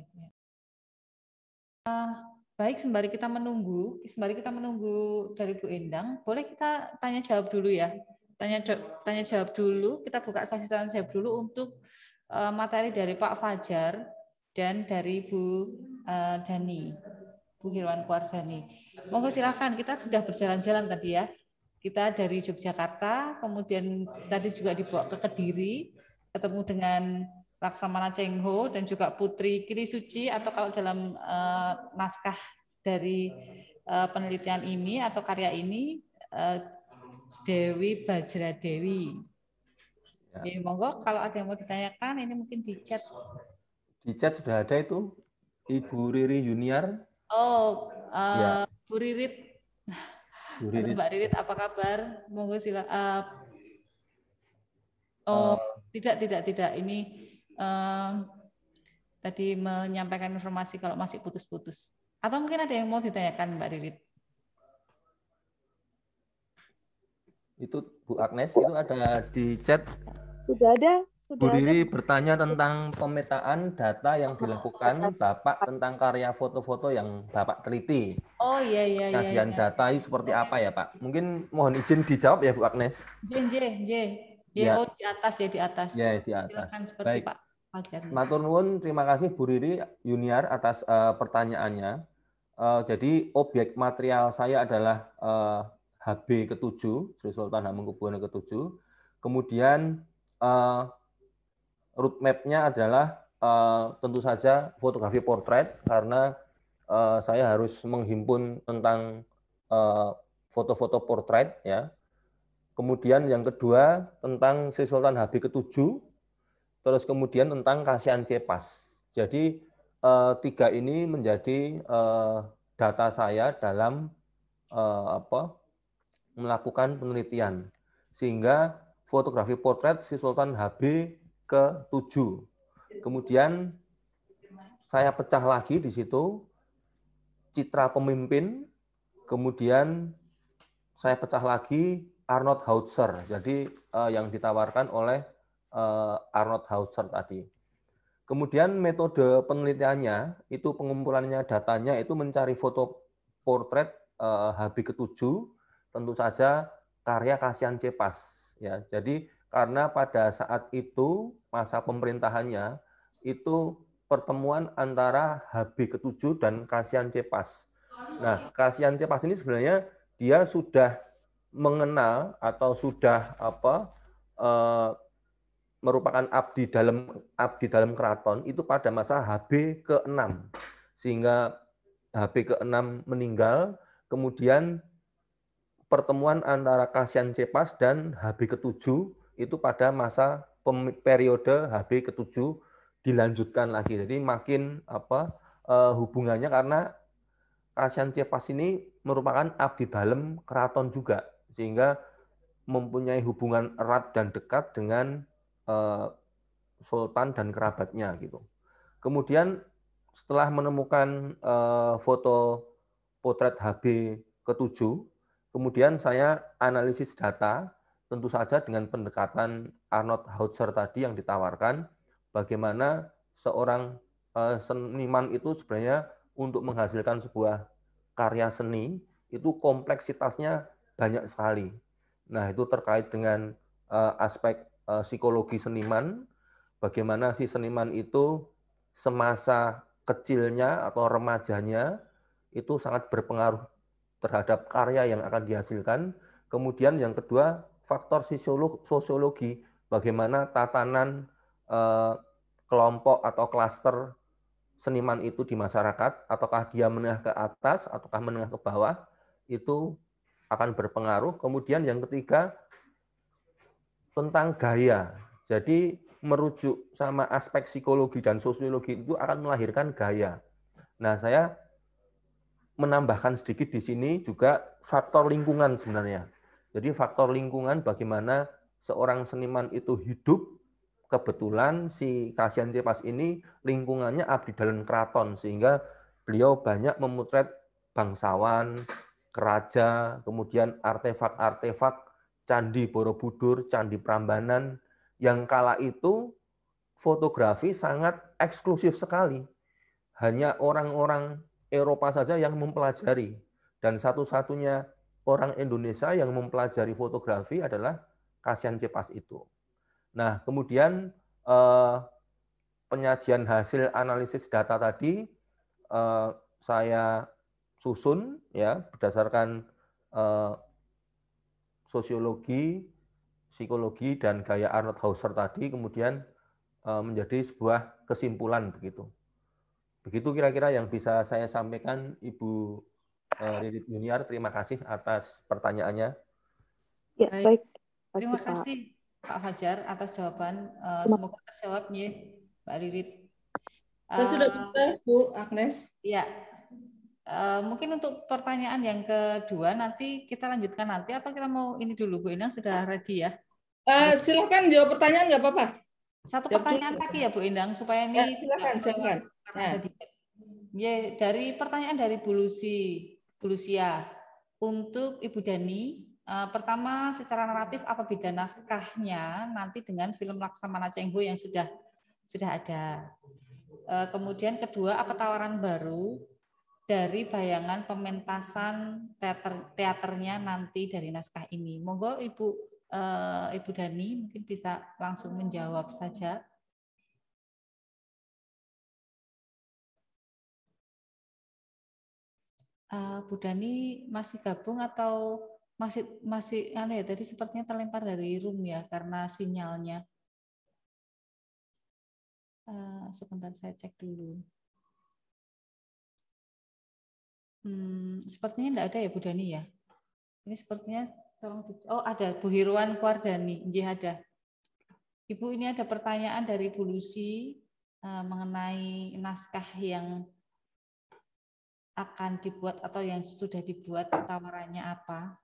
Uh, baik, sembari kita menunggu, sembari kita menunggu dari Bu Endang, boleh kita tanya jawab dulu ya. Tanya tanya jawab dulu, kita buka sesi tanya jawab dulu untuk uh, materi dari Pak Fajar dan dari Bu uh, Dani. Bu Keluarga Kuardani. Monggo silahkan, kita sudah berjalan-jalan tadi ya. Kita dari Yogyakarta, kemudian tadi juga dibawa ke Kediri, ketemu dengan Laksamana Cheng Ho dan juga Putri Kiri Suci atau kalau dalam uh, naskah dari uh, penelitian ini atau karya ini uh, Dewi Bajra Dewi. Ya. Jadi monggo kalau ada yang mau ditanyakan ini mungkin di chat. Di chat sudah ada itu Ibu Riri Junior Oh, uh, ya. Eh, Bu Ririt. Bu Ririt. Mbak Ririt, apa kabar? Monggo sila. Uh, oh, uh, tidak, tidak, tidak. Ini uh, tadi menyampaikan informasi kalau masih putus-putus. Atau mungkin ada yang mau ditanyakan Mbak Ririt? Itu Bu Agnes, itu ada di chat. Sudah ada. Bu Riri bertanya tentang pemetaan data yang dilakukan oh, Bapak tentang karya foto-foto yang Bapak teliti. Oh iya iya iya. Kajian iya. iya. data itu seperti iya. apa ya Pak? Mungkin mohon izin dijawab ya Bu Agnes. Jj J J. Ya. Oh, di atas ya di atas. Ya di atas. Silakan seperti Baik. Pak Fajar. Matur nuwun, terima kasih Bu Riri Junior atas uh, pertanyaannya. Uh, jadi objek material saya adalah uh, eh, HB ketujuh, Sri Sultan Hamengkubuwono ke Kemudian uh, roadmapnya adalah uh, tentu saja fotografi portrait karena uh, saya harus menghimpun tentang eh, foto-foto uh, portrait ya. Kemudian yang kedua tentang Sri Sultan HB ke-7, terus kemudian tentang Kasihan Cepas. Jadi uh, tiga ini menjadi uh, data saya dalam uh, apa melakukan penelitian sehingga fotografi portrait si Sultan HB ke-7. Kemudian saya pecah lagi di situ citra pemimpin, kemudian saya pecah lagi Arnold Hautzer. Jadi eh, yang ditawarkan oleh eh, Arnold Hautzer tadi. Kemudian metode penelitiannya itu pengumpulannya datanya itu mencari foto portret eh, HB ke-7 tentu saja karya kasihan Cepas ya. Jadi karena pada saat itu masa pemerintahannya itu pertemuan antara HB ketujuh dan Kasian Cepas. Nah, Kasian Cepas ini sebenarnya dia sudah mengenal atau sudah apa eh, merupakan abdi dalam abdi dalam keraton itu pada masa HB ke-6. Sehingga HB ke-6 meninggal, kemudian pertemuan antara Kasian Cepas dan HB ke-7 itu pada masa periode HB ke-7 dilanjutkan lagi. Jadi makin apa eh, hubungannya karena Kasian Cepas ini merupakan abdi dalam keraton juga sehingga mempunyai hubungan erat dan dekat dengan eh, sultan dan kerabatnya gitu. Kemudian setelah menemukan eh, foto potret HB ke-7, kemudian saya analisis data tentu saja dengan pendekatan Arnold Hautzer tadi yang ditawarkan, bagaimana seorang eh, seniman itu sebenarnya untuk menghasilkan sebuah karya seni itu kompleksitasnya banyak sekali. Nah itu terkait dengan eh, aspek eh, psikologi seniman, bagaimana si seniman itu semasa kecilnya atau remajanya itu sangat berpengaruh terhadap karya yang akan dihasilkan. Kemudian yang kedua faktor sosiologi bagaimana tatanan eh, kelompok atau klaster seniman itu di masyarakat ataukah dia menengah ke atas ataukah menengah ke bawah itu akan berpengaruh. Kemudian yang ketiga tentang gaya. Jadi merujuk sama aspek psikologi dan sosiologi itu akan melahirkan gaya. Nah, saya menambahkan sedikit di sini juga faktor lingkungan sebenarnya. Jadi faktor lingkungan bagaimana seorang seniman itu hidup kebetulan si Kasian Cepas ini lingkungannya abdi dalam keraton sehingga beliau banyak memotret bangsawan, keraja, kemudian artefak-artefak Candi Borobudur, Candi Prambanan yang kala itu fotografi sangat eksklusif sekali. Hanya orang-orang Eropa saja yang mempelajari dan satu-satunya orang Indonesia yang mempelajari fotografi adalah kasihan Cepas itu. Nah, kemudian eh, penyajian hasil analisis data tadi eh, saya susun ya berdasarkan eh, sosiologi, psikologi dan gaya Arnold Hauser tadi kemudian menjadi sebuah kesimpulan begitu. Begitu kira-kira yang bisa saya sampaikan Ibu Ririt eh, Ridit Junior. Terima kasih atas pertanyaannya. Ya, baik. Terima kasih Pak Fajar atas jawaban. Eh, semoga terjawabnya, Pak Mbak Ririt. Uh, ya, sudah eh, bisa, Bu Agnes. Ya. Uh, mungkin untuk pertanyaan yang kedua nanti kita lanjutkan nanti atau kita mau ini dulu Bu Indang sudah ready ya? Uh, silakan jawab pertanyaan nggak apa-apa. Satu pertanyaan dulu. lagi ya Bu Indang supaya ini ya, silakan silakan. Ya. ya dari pertanyaan dari Bu Lucy. Bu Lucia. Untuk Ibu Dani, eh, pertama secara naratif apa beda naskahnya nanti dengan film Laksamana Cengho yang sudah sudah ada. Eh, kemudian kedua, apa tawaran baru dari bayangan pementasan teater teaternya nanti dari naskah ini. Monggo Ibu eh, Ibu Dani mungkin bisa langsung menjawab saja. uh, Bu Dani masih gabung atau masih masih aneh ya tadi sepertinya terlempar dari room ya karena sinyalnya. Uh, sebentar saya cek dulu. Hmm, sepertinya tidak ada ya Bu Dani ya. Ini sepertinya tolong di, oh ada Bu Hirwan Kuardani, ya ada. Ibu ini ada pertanyaan dari Bu Lucy eh, mengenai naskah yang akan dibuat atau yang sudah dibuat tawarannya apa?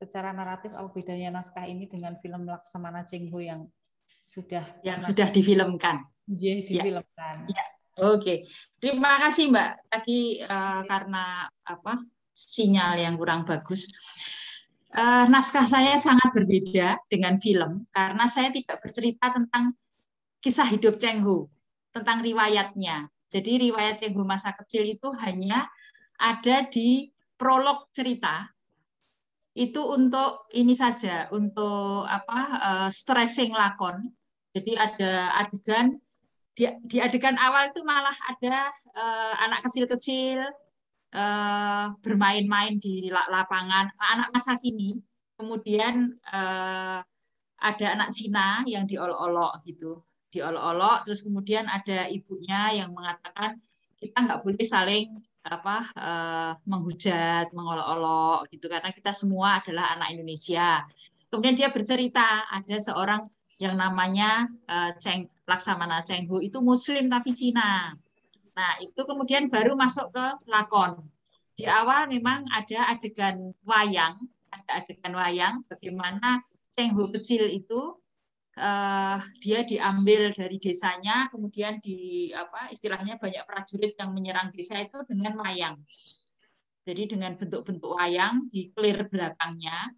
Secara naratif apa bedanya naskah ini dengan film Laksamana Cengho yang sudah yang sudah difilmkan? Iya, ya. difilmkan. Ya. Yeah. Oke, okay. terima kasih Mbak. Tadi uh, karena apa sinyal yang kurang bagus. Uh, naskah saya sangat berbeda dengan film karena saya tidak bercerita tentang kisah hidup Cheng tentang riwayatnya. Jadi riwayat cenggu masa kecil itu hanya ada di prolog cerita itu untuk ini saja untuk apa uh, stressing lakon jadi ada adegan di, di adegan awal itu malah ada uh, anak kecil-kecil uh, eh, bermain-main di lapangan anak masa kini kemudian uh, ada anak Cina yang diolok-olok gitu diolok-olok terus kemudian ada ibunya yang mengatakan kita nggak boleh saling apa uh, menghujat mengolok-olok gitu karena kita semua adalah anak Indonesia kemudian dia bercerita ada seorang yang namanya uh, eh, Ceng Laksamana Cengho itu Muslim tapi Cina nah itu kemudian baru masuk ke lakon di awal memang ada adegan wayang ada adegan wayang bagaimana Cengho kecil itu uh, dia diambil dari desanya, kemudian di apa istilahnya banyak prajurit yang menyerang desa itu dengan wayang. Jadi dengan bentuk-bentuk wayang di clear belakangnya.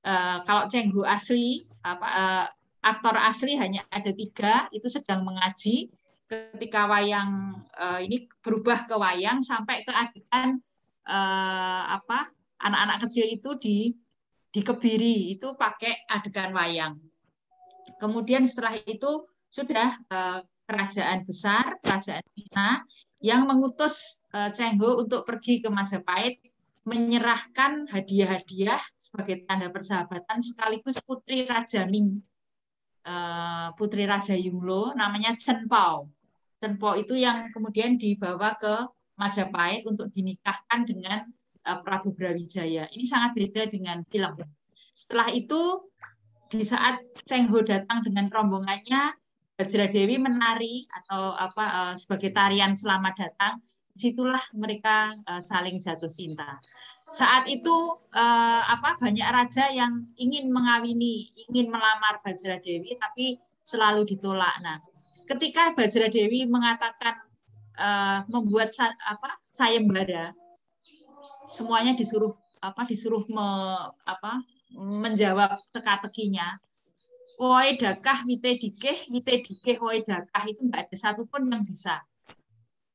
Uh, kalau cenggu asli, apa uh, aktor asli hanya ada tiga, itu sedang mengaji. Ketika wayang uh, ini berubah ke wayang sampai ke adegan uh, apa anak-anak kecil itu di dikebiri itu pakai adegan wayang Kemudian setelah itu sudah uh, kerajaan besar, kerajaan China yang mengutus uh, eh, Ho untuk pergi ke Majapahit menyerahkan hadiah-hadiah sebagai tanda persahabatan sekaligus putri Raja Ming uh, eh, putri Raja Yunglo namanya Chen Pao. Chen Pao itu yang kemudian dibawa ke Majapahit untuk dinikahkan dengan uh, Prabu Brawijaya. Ini sangat beda dengan film. Setelah itu di saat Cheng Ho datang dengan rombongannya, Bajra Dewi menari atau apa eh, sebagai tarian selamat datang, disitulah mereka eh, saling jatuh cinta. Saat itu eh, apa banyak raja yang ingin mengawini, ingin melamar Bajra Dewi tapi selalu ditolak. Nah, ketika Bajra Dewi mengatakan membuat apa sayembara, semuanya disuruh apa disuruh me, apa menjawab teka-tekinya. Woi dakah wite dikeh, wite dikeh woi dakah itu nggak ada satupun yang bisa.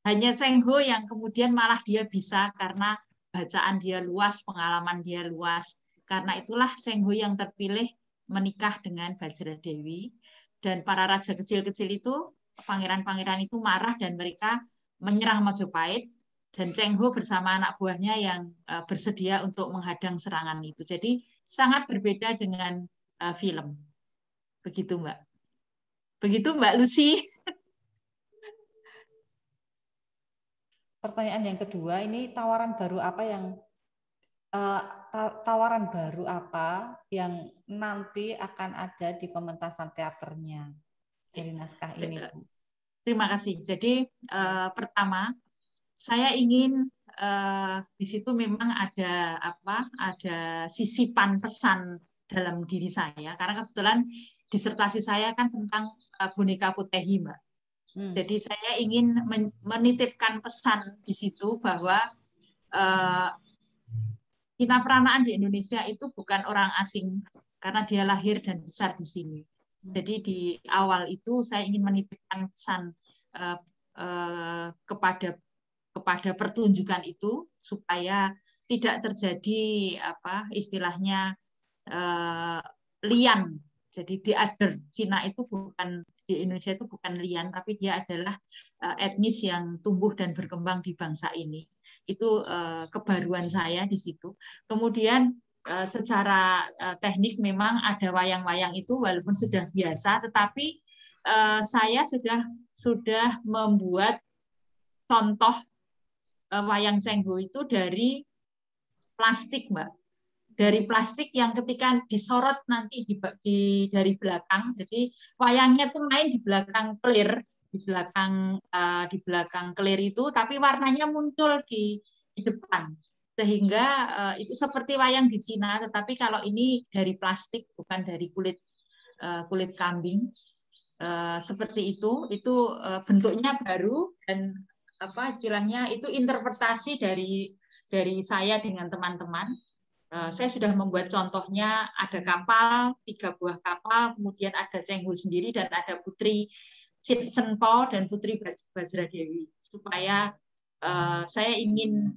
Hanya Cengho yang kemudian malah dia bisa karena bacaan dia luas, pengalaman dia luas. Karena itulah Cengho yang terpilih menikah dengan Bajra Dewi dan para raja kecil-kecil itu pangeran-pangeran itu marah dan mereka menyerang Majapahit dan Cheng bersama anak buahnya yang eh, bersedia untuk menghadang serangan itu. Jadi sangat berbeda dengan uh, film. Begitu, Mbak. Begitu, Mbak Lucy. Pertanyaan yang kedua, ini tawaran baru apa yang uh, tawaran baru apa yang nanti akan ada di pementasan teaternya dari naskah ini, Terima kasih. Jadi uh, pertama, saya ingin eh, di situ memang ada apa? Ada sisipan pesan dalam diri saya karena kebetulan disertasi saya kan tentang eh, boneka putehi, Mbak. Hmm. Jadi saya ingin menitipkan pesan di situ bahwa eh, peranaan di Indonesia itu bukan orang asing karena dia lahir dan besar di sini. Hmm. Jadi di awal itu saya ingin menitipkan pesan uh, uh, kepada kepada pertunjukan itu supaya tidak terjadi apa istilahnya eh, lian. Jadi di other Cina itu bukan di Indonesia itu bukan lian tapi dia adalah eh, etnis yang tumbuh dan berkembang di bangsa ini. Itu eh, kebaruan saya di situ. Kemudian eh, secara eh, teknik memang ada wayang-wayang itu walaupun sudah biasa tetapi eh, saya sudah sudah membuat contoh Eh, wayang cenggo itu dari plastik, Mbak. Dari plastik yang ketika disorot nanti di, di dari belakang, jadi wayangnya tuh main di belakang clear, di belakang uh, di belakang clear itu, tapi warnanya muncul di, di depan. Sehingga uh, itu seperti wayang di Cina, tetapi kalau ini dari plastik bukan dari kulit uh, kulit kambing. Uh, seperti itu, itu uh, bentuknya baru dan apa istilahnya itu interpretasi dari dari saya dengan teman-teman. Eh, saya sudah membuat contohnya ada kapal, tiga buah kapal, kemudian ada Cenghu sendiri dan ada Putri Cenpo dan Putri Bajra Dewi supaya eh, saya ingin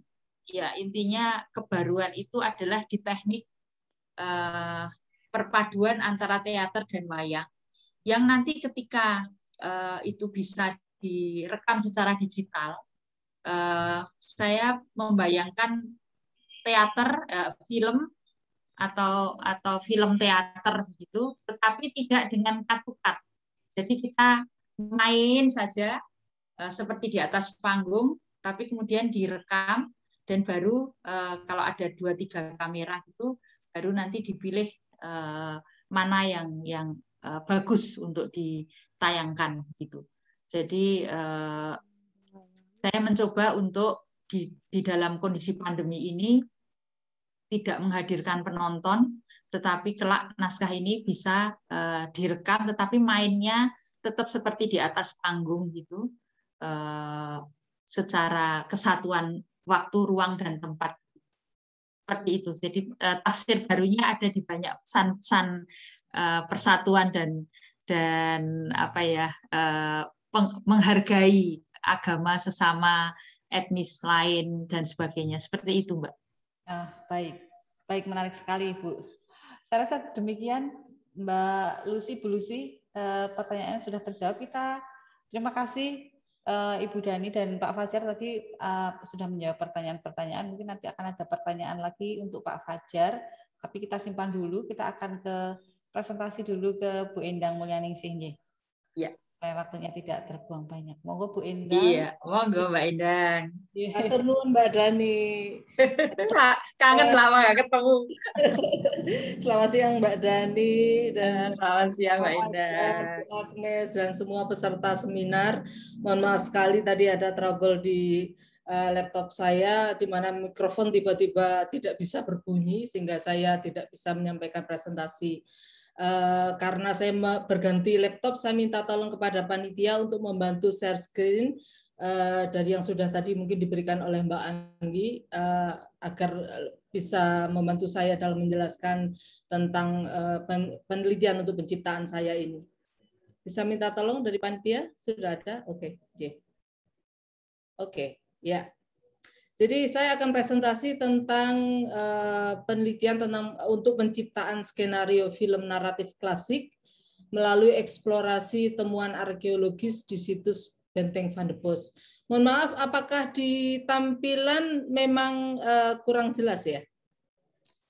ya intinya kebaruan itu adalah di teknik eh, perpaduan antara teater dan wayang yang nanti ketika itu bisa direkam secara digital, uh, saya membayangkan teater, uh, film atau atau film teater gitu, tetapi tidak dengan katukat. Jadi kita main saja uh, seperti di atas panggung, tapi kemudian direkam dan baru uh, kalau ada dua tiga kamera itu baru nanti dipilih uh, mana yang yang uh, bagus untuk ditayangkan gitu. Jadi eh, saya mencoba untuk di, di dalam kondisi pandemi ini tidak menghadirkan penonton, tetapi kelak naskah ini bisa eh, direkam, tetapi mainnya tetap seperti di atas panggung gitu, eh, secara kesatuan waktu, ruang dan tempat seperti itu. Jadi tafsir barunya ada di banyak pesan-pesan persatuan dan dan apa ya menghargai agama sesama etnis lain dan sebagainya seperti itu mbak ah, baik baik menarik sekali bu saya rasa demikian mbak Lucy Bu Lucy eh, pertanyaan sudah terjawab kita terima kasih eh, Ibu Dani dan Pak Fajar tadi eh, sudah menjawab pertanyaan-pertanyaan mungkin nanti akan ada pertanyaan lagi untuk Pak Fajar tapi kita simpan dulu kita akan ke presentasi dulu ke Bu Endang Mulyaningsih. Ya supaya waktunya tidak terbuang banyak. Monggo Bu Endang. Iya, monggo Mbak Endang. Atur nuwun Mbak Dani. Kangen lama nggak ketemu. selamat siang Mbak Dani dan selamat siang Mbak Endang. Agnes dan semua peserta seminar. Mohon maaf sekali tadi ada trouble di eh, laptop saya di mana mikrofon tiba-tiba tidak bisa berbunyi sehingga saya tidak bisa menyampaikan presentasi. Eh, karena saya berganti laptop, saya minta tolong kepada panitia untuk membantu share screen eh, dari yang sudah tadi mungkin diberikan oleh Mbak Anggi eh, agar bisa membantu saya dalam menjelaskan tentang penelitian untuk penciptaan saya ini. Bisa minta tolong dari panitia? Sudah ada? Oke, okay. J. Oke, okay. ya. Jadi saya akan presentasi tentang eh, penelitian tentang eh, untuk penciptaan skenario film naratif klasik melalui eksplorasi temuan arkeologis di situs Benteng Van de Bos. Mohon maaf, apakah di tampilan memang eh, kurang jelas ya?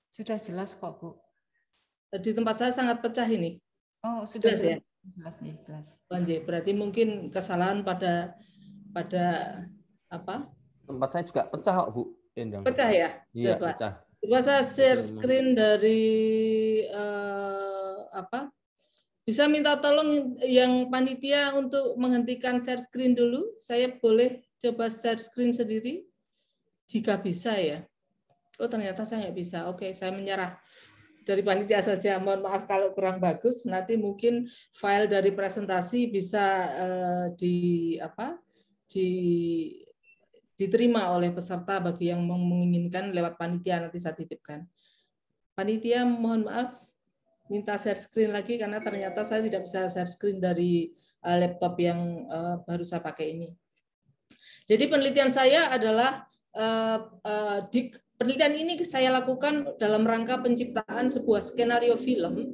Sudah jelas kok, Bu. Di tempat saya sangat pecah ini. Oh, sudah jelas. Ya? Jelas, nih. jelas. Berarti mungkin kesalahan pada pada apa? tempat saya juga pecah kok Bu. Endang. Pecah ya? Iya, pecah. Coba saya share screen dari uh, apa? Bisa minta tolong yang panitia untuk menghentikan share screen dulu. Saya boleh coba share screen sendiri jika bisa ya. Oh ternyata saya nggak bisa. Oke, saya menyerah dari panitia saja. Mohon maaf kalau kurang bagus. Nanti mungkin file dari presentasi bisa uh, di apa di diterima oleh peserta bagi yang menginginkan lewat panitia nanti saya titipkan. Panitia mohon maaf minta share screen lagi karena ternyata saya tidak bisa share screen dari eh, laptop yang eh, baru saya pakai ini. Jadi penelitian saya adalah eh, di penelitian ini saya lakukan dalam rangka penciptaan sebuah skenario film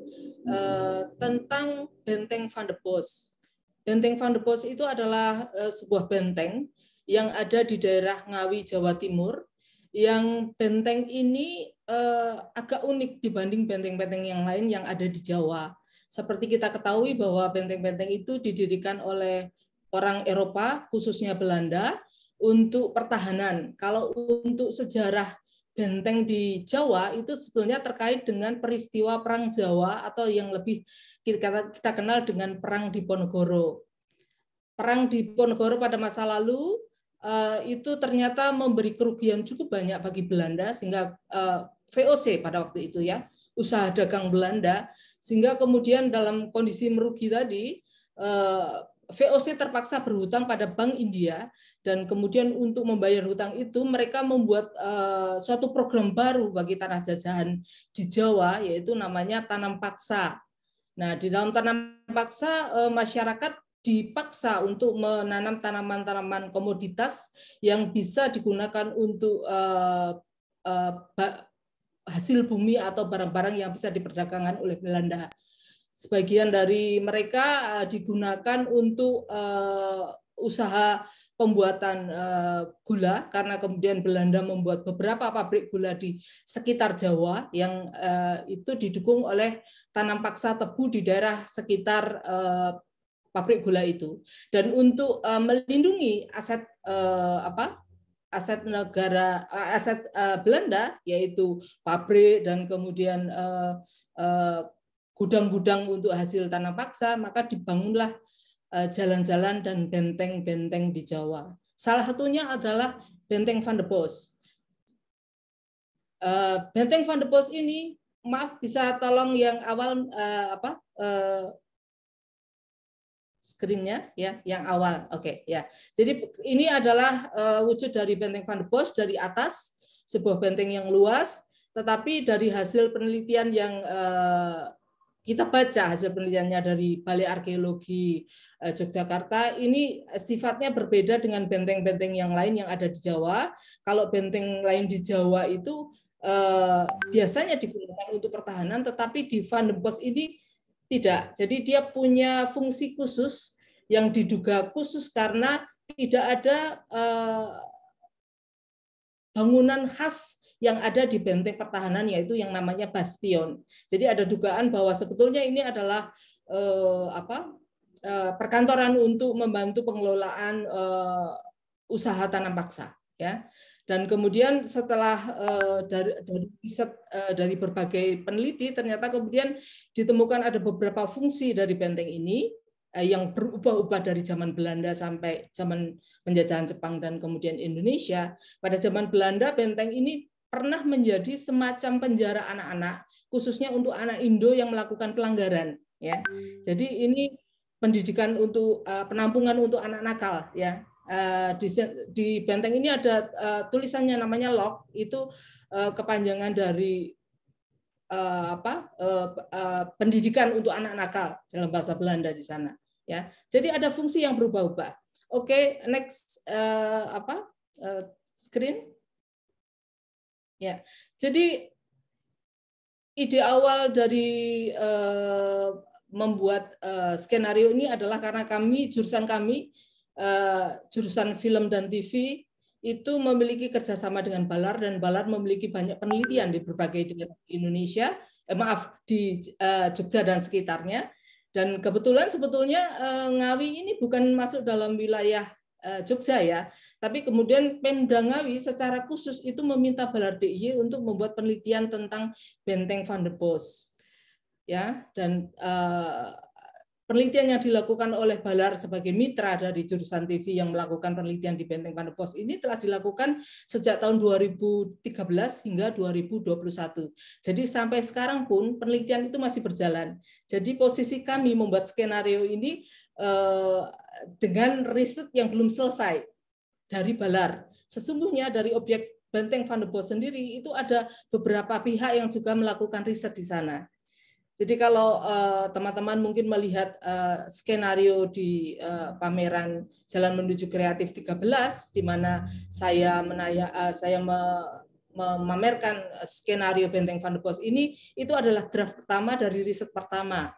tentang benteng Van de Bos. Benteng Van de Bos itu adalah sebuah benteng yang ada di daerah Ngawi, Jawa Timur, yang benteng ini eh, agak unik dibanding benteng-benteng yang lain yang ada di Jawa. Seperti kita ketahui bahwa benteng-benteng itu didirikan oleh orang Eropa, khususnya Belanda, untuk pertahanan. Kalau untuk sejarah benteng di Jawa itu sebetulnya terkait dengan peristiwa Perang Jawa atau yang lebih kita, kita kenal dengan Perang Diponegoro. Perang Diponegoro pada masa lalu Eh, itu ternyata memberi kerugian cukup banyak bagi Belanda sehingga eh, VOC pada waktu itu ya usaha dagang Belanda sehingga kemudian dalam kondisi merugi tadi eh, VOC terpaksa berhutang pada Bank India dan kemudian untuk membayar hutang itu mereka membuat suatu program baru bagi tanah jajahan di Jawa yaitu namanya tanam paksa. Nah, di dalam tanam paksa masyarakat dipaksa untuk menanam tanaman-tanaman komoditas yang bisa digunakan untuk uh, uh, hasil bumi atau barang-barang yang bisa diperdagangkan oleh Belanda. Sebagian dari mereka eh, digunakan untuk uh, usaha pembuatan uh, gula karena kemudian Belanda membuat beberapa pabrik gula di sekitar Jawa yang uh, itu didukung oleh tanam paksa tebu di daerah sekitar uh, pabrik gula itu. Dan untuk uh, melindungi aset uh, apa aset negara eh, aset uh, Belanda yaitu pabrik dan kemudian uh, uh, gudang-gudang untuk hasil tanam paksa, maka dibangunlah jalan-jalan dan benteng-benteng di Jawa. Salah satunya adalah Benteng Van de Bos. Benteng Van de Bos ini, maaf bisa tolong yang awal apa screennya ya yang awal oke okay, ya jadi ini adalah uh, wujud dari benteng Van de Bosch dari atas sebuah benteng yang luas tetapi dari hasil penelitian yang uh, kita baca hasil penelitiannya dari Balai Arkeologi eh, Yogyakarta ini sifatnya berbeda dengan benteng-benteng yang lain yang ada di Jawa kalau benteng lain di Jawa itu biasanya digunakan untuk pertahanan tetapi di Van de Bosch ini tidak. Jadi dia punya fungsi khusus yang diduga khusus karena tidak ada eh, bangunan khas yang ada di benteng pertahanan yaitu yang namanya bastion. Jadi ada dugaan bahwa sebetulnya ini adalah eh, apa? Eh, perkantoran untuk membantu pengelolaan usaha tanam paksa ya. Dan kemudian setelah eh, dari, dari riset eh, dari berbagai peneliti, ternyata kemudian ditemukan ada beberapa fungsi dari benteng ini eh, yang berubah-ubah dari zaman Belanda sampai zaman penjajahan Jepang dan kemudian Indonesia. Pada zaman Belanda, benteng ini pernah menjadi semacam penjara anak-anak, khususnya untuk anak Indo yang melakukan pelanggaran. Ya, jadi ini pendidikan untuk penampungan untuk anak nakal ya Eh, di, di benteng ini ada eh, tulisannya namanya log itu eh, kepanjangan dari apa pendidikan untuk anak nakal dalam bahasa Belanda di sana ya jadi ada fungsi yang berubah-ubah oke okay, next apa screen ya jadi ide awal dari membuat skenario ini adalah karena kami jurusan kami Eh, jurusan film dan TV itu memiliki kerjasama dengan Balar dan Balar memiliki banyak penelitian di berbagai daerah di Indonesia, eh, maaf di eh, Jogja dan sekitarnya. Dan kebetulan sebetulnya eh, Ngawi ini bukan masuk dalam wilayah eh, Jogja ya, tapi kemudian Pemda Ngawi secara khusus itu meminta Balar DIY untuk membuat penelitian tentang benteng Van der Bos ya dan uh, penelitian yang dilakukan oleh Balar sebagai mitra dari jurusan TV yang melakukan penelitian di Benteng Pandepos ini telah dilakukan sejak tahun 2013 hingga 2021. Jadi sampai sekarang pun penelitian itu masih berjalan. Jadi posisi kami membuat skenario ini eh, dengan riset yang belum selesai dari Balar. Sesungguhnya dari objek Benteng Van de Bos sendiri itu ada beberapa pihak yang juga melakukan riset di sana. Jadi kalau eh, teman-teman uh, mungkin melihat uh, skenario di uh, pameran Jalan Menuju Kreatif 13 di mana saya menaya uh, saya me memamerkan skenario Benteng Van de Bos ini itu adalah draft pertama dari riset pertama.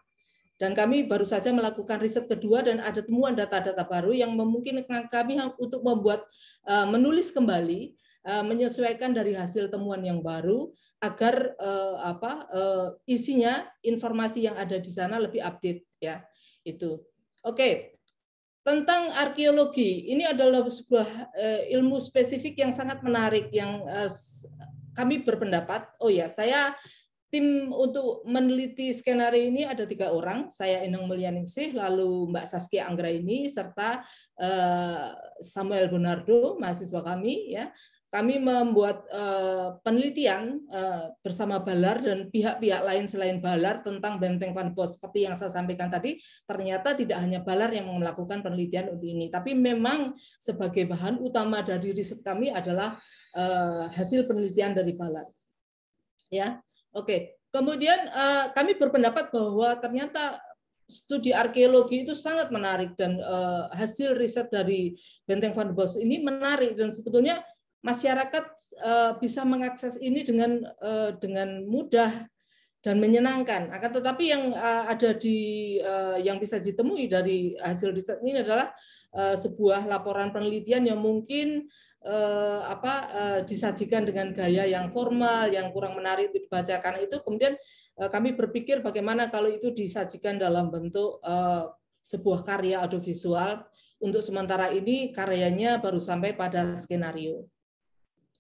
Dan kami baru saja melakukan riset kedua dan ada temuan data-data baru yang memungkinkan kami untuk membuat uh, menulis kembali Eh, menyesuaikan dari hasil temuan yang baru agar eh, apa eh, isinya informasi yang ada di sana lebih update ya itu. Oke. Tentang arkeologi, ini adalah sebuah ilmu spesifik yang sangat menarik yang kami berpendapat, oh ya, saya tim untuk meneliti skenario ini ada tiga orang, saya Enang Mulyaningsih, lalu Mbak Saskia Anggra ini serta Samuel Bonardo, mahasiswa kami ya kami membuat eh, penelitian eh, bersama Balar dan pihak-pihak lain selain Balar tentang benteng Panpos. Seperti yang saya sampaikan tadi, ternyata tidak hanya Balar yang melakukan penelitian untuk ini, tapi memang sebagai bahan utama dari riset kami adalah eh, hasil penelitian dari Balar. Ya, oke. Kemudian kami berpendapat bahwa ternyata studi arkeologi itu sangat menarik dan uh, hasil riset dari benteng Van Bos ini menarik dan sebetulnya masyarakat eh, bisa mengakses ini dengan eh, dengan mudah dan menyenangkan. Akan tetapi yang eh, ada di yang bisa ditemui dari hasil riset ini adalah sebuah laporan penelitian yang mungkin apa disajikan dengan gaya yang formal, yang kurang menarik untuk dibaca. Karena itu kemudian kami berpikir bagaimana kalau itu disajikan dalam bentuk sebuah karya audiovisual. Untuk sementara ini karyanya baru sampai pada skenario.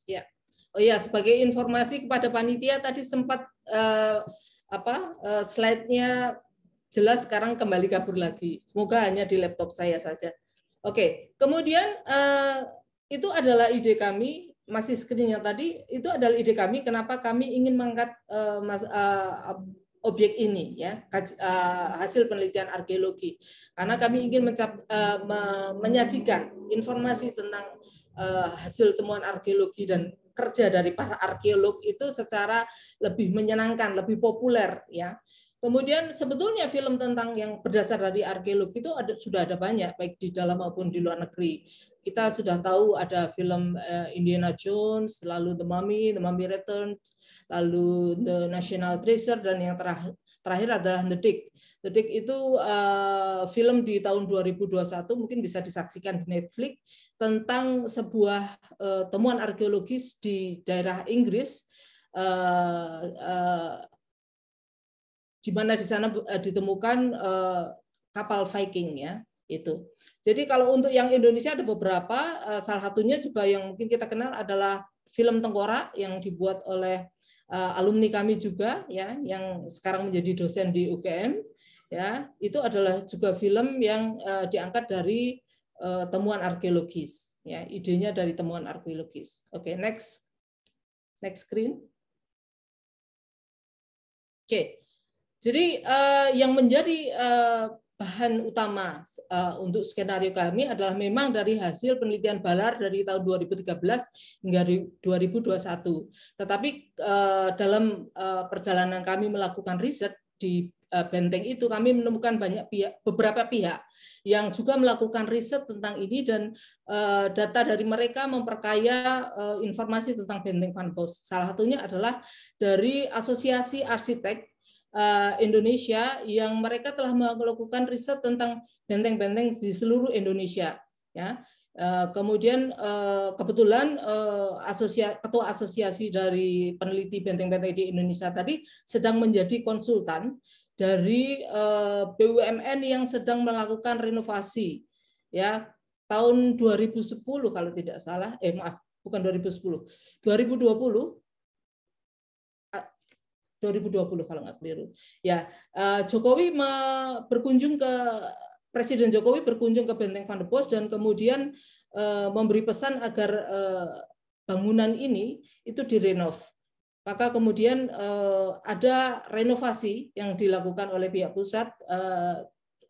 Ya. Oh ya, sebagai informasi kepada panitia tadi sempat eh, apa eh, slide-nya jelas sekarang kembali kabur lagi. Semoga hanya di laptop saya saja. Oke, kemudian eh, itu adalah ide kami masih screen yang tadi itu adalah ide kami kenapa kami ingin mengangkat uh, mas, eh, objek ini ya kaj, uh, eh, hasil penelitian arkeologi karena kami ingin mencap, uh, me menyajikan informasi tentang Eh, hasil temuan arkeologi dan kerja dari para arkeolog itu secara lebih menyenangkan, lebih populer ya. Kemudian sebetulnya film tentang yang berdasar dari arkeolog itu ada, sudah ada banyak baik di dalam maupun di luar negeri. Kita sudah tahu ada film eh, Indiana Jones, lalu The Mummy, The Mummy Returns, lalu The National Treasure dan yang terakhir terakhir adalah The Dick. The Dick itu uh, film di tahun 2021 mungkin bisa disaksikan di Netflix tentang sebuah uh, temuan arkeologis di daerah Inggris uh, uh, di mana di sana ditemukan uh, kapal Viking ya itu. Jadi kalau untuk yang Indonesia ada beberapa, salah satunya juga yang mungkin kita kenal adalah film Tengkorak yang dibuat oleh alumni kami juga ya yang sekarang menjadi dosen di UGM ya itu adalah juga film yang diangkat dari Eh, temuan arkeologis ya idenya dari temuan arkeologis oke okay, next next screen oke okay. jadi uh, yang menjadi uh, bahan utama untuk skenario kami adalah memang dari hasil penelitian Balar dari tahun 2013 hingga 2021 tetapi dalam perjalanan kami melakukan riset di Eh, benteng itu kami menemukan banyak pihak beberapa pihak yang juga melakukan riset tentang ini dan eh, data dari mereka memperkaya eh, informasi tentang benteng Van Bos. Salah satunya adalah dari Asosiasi Arsitek Indonesia yang mereka telah melakukan riset tentang benteng-benteng di seluruh Indonesia ya. kemudian kebetulan uh, ketua asosiasi dari peneliti benteng-benteng di Indonesia tadi sedang menjadi konsultan dari eh, BUMN yang sedang melakukan renovasi ya tahun 2010 kalau tidak salah eh maaf bukan 2010 2020 2020 kalau nggak keliru ya eh, Jokowi berkunjung ke Presiden Jokowi berkunjung ke Benteng Van de Pos dan kemudian eh, memberi pesan agar bangunan ini itu direnov maka kemudian eh, ada renovasi yang dilakukan oleh pihak pusat eh,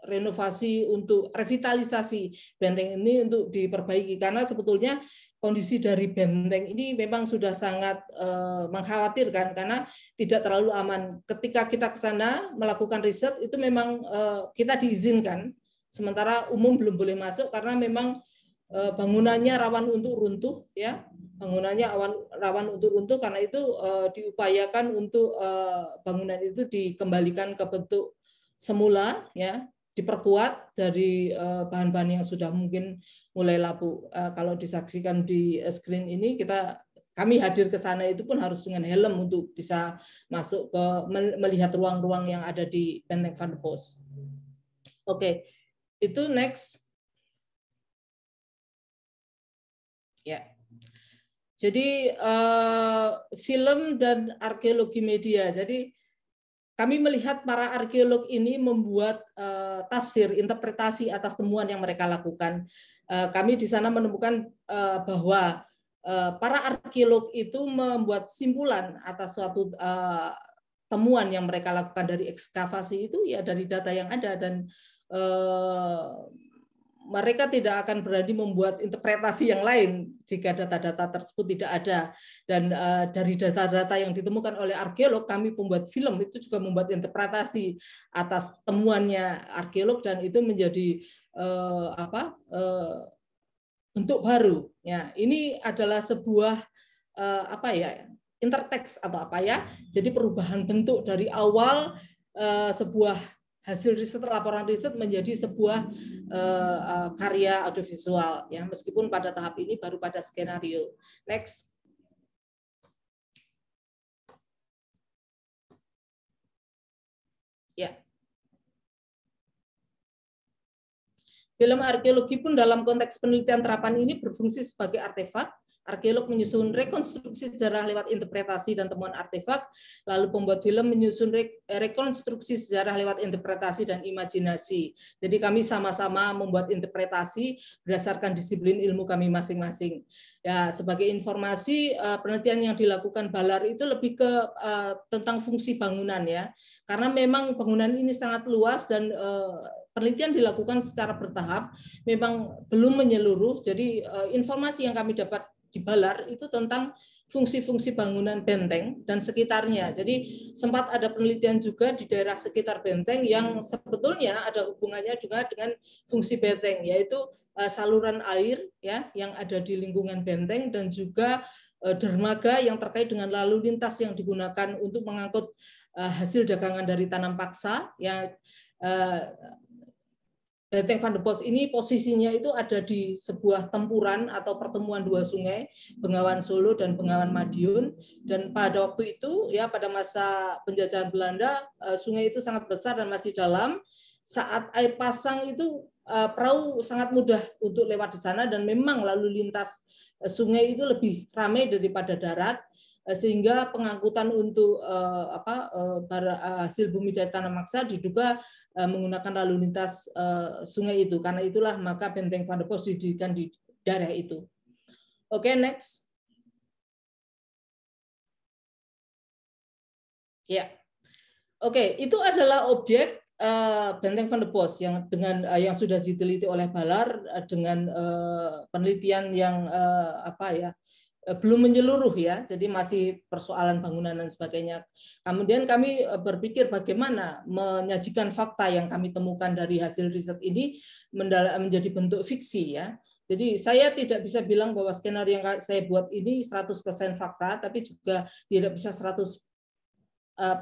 renovasi untuk revitalisasi benteng ini untuk diperbaiki karena sebetulnya kondisi dari benteng ini memang sudah sangat eh, mengkhawatirkan karena tidak terlalu aman. Ketika kita ke sana melakukan riset itu memang eh, kita diizinkan sementara umum belum boleh masuk karena memang eh, bangunannya rawan untuk runtuh ya bangunannya awan, rawan untuk runtuh karena itu uh, diupayakan untuk uh, bangunan itu dikembalikan ke bentuk semula ya diperkuat dari eh, bahan-bahan yang sudah mungkin mulai lapuk. Kalau disaksikan di screen ini kita kami hadir ke sana itu pun harus dengan helm untuk bisa masuk ke melihat ruang-ruang yang ada di Benteng Van Oke, okay. itu next. Jadi uh, film dan arkeologi media. Jadi kami melihat para arkeolog ini membuat uh, tafsir, interpretasi atas temuan yang mereka lakukan. Uh, kami di sana menemukan uh, bahwa uh, para arkeolog itu membuat simpulan atas suatu uh, temuan yang mereka lakukan dari ekskavasi itu ya dari data yang ada dan uh, mereka tidak akan berani membuat interpretasi yang lain jika data-data tersebut tidak ada. Dan uh, dari data-data yang ditemukan oleh arkeolog, kami pembuat film itu juga membuat interpretasi atas temuannya arkeolog dan itu menjadi uh, apa uh, bentuk baru. Ya, ini adalah sebuah uh, apa ya intertext atau apa ya? Jadi perubahan bentuk dari awal uh, sebuah hasil riset laporan riset menjadi sebuah uh, uh, karya audiovisual ya meskipun pada tahap ini baru pada skenario next ya yeah. film arkeologi pun dalam konteks penelitian terapan ini berfungsi sebagai artefak Arkeolog menyusun rekonstruksi sejarah lewat interpretasi dan temuan artefak, lalu pembuat film menyusun rekonstruksi sejarah lewat interpretasi dan imajinasi. Jadi kami sama-sama membuat interpretasi berdasarkan disiplin ilmu kami masing-masing. Ya, sebagai informasi eh, penelitian yang dilakukan Balar itu lebih ke uh, tentang fungsi bangunan ya. Karena memang bangunan ini sangat luas dan uh, penelitian dilakukan secara bertahap, memang belum menyeluruh. Jadi uh, informasi yang kami dapat di Balar itu tentang fungsi-fungsi bangunan benteng dan sekitarnya. Jadi sempat ada penelitian juga di daerah sekitar benteng yang sebetulnya ada hubungannya juga dengan fungsi benteng yaitu eh, saluran air ya yang ada di lingkungan benteng dan juga eh, dermaga yang terkait dengan lalu lintas yang digunakan untuk mengangkut eh, hasil dagangan dari tanam paksa yang Benteng eh, tank Van de Bos ini posisinya itu ada di sebuah tempuran atau pertemuan dua sungai, Bengawan Solo dan Bengawan Madiun. Dan pada waktu itu, ya pada masa penjajahan Belanda, eh, sungai itu sangat besar dan masih dalam. Saat air pasang itu eh, perahu sangat mudah untuk lewat di sana dan memang lalu lintas sungai itu lebih ramai daripada darat. Eh, sehingga pengangkutan untuk uh, apa uh, hasil bumi dari tanah maksa diduga uh, menggunakan lalu lintas uh, sungai itu. Karena itulah maka benteng Van der Post didirikan di daerah itu. Oke, okay, next. Ya. Yeah. Oke, okay, itu adalah objek benteng Van der Pos yang dengan yang sudah diteliti oleh Balar dengan penelitian yang apa ya? Eh, belum menyeluruh ya, jadi masih persoalan bangunan dan sebagainya. Kemudian kami eh, berpikir bagaimana menyajikan fakta yang kami temukan dari hasil riset ini menjadi bentuk fiksi ya. Jadi saya tidak bisa bilang bahwa skenario yang saya buat ini 100% fakta, tapi juga tidak bisa 100 eh,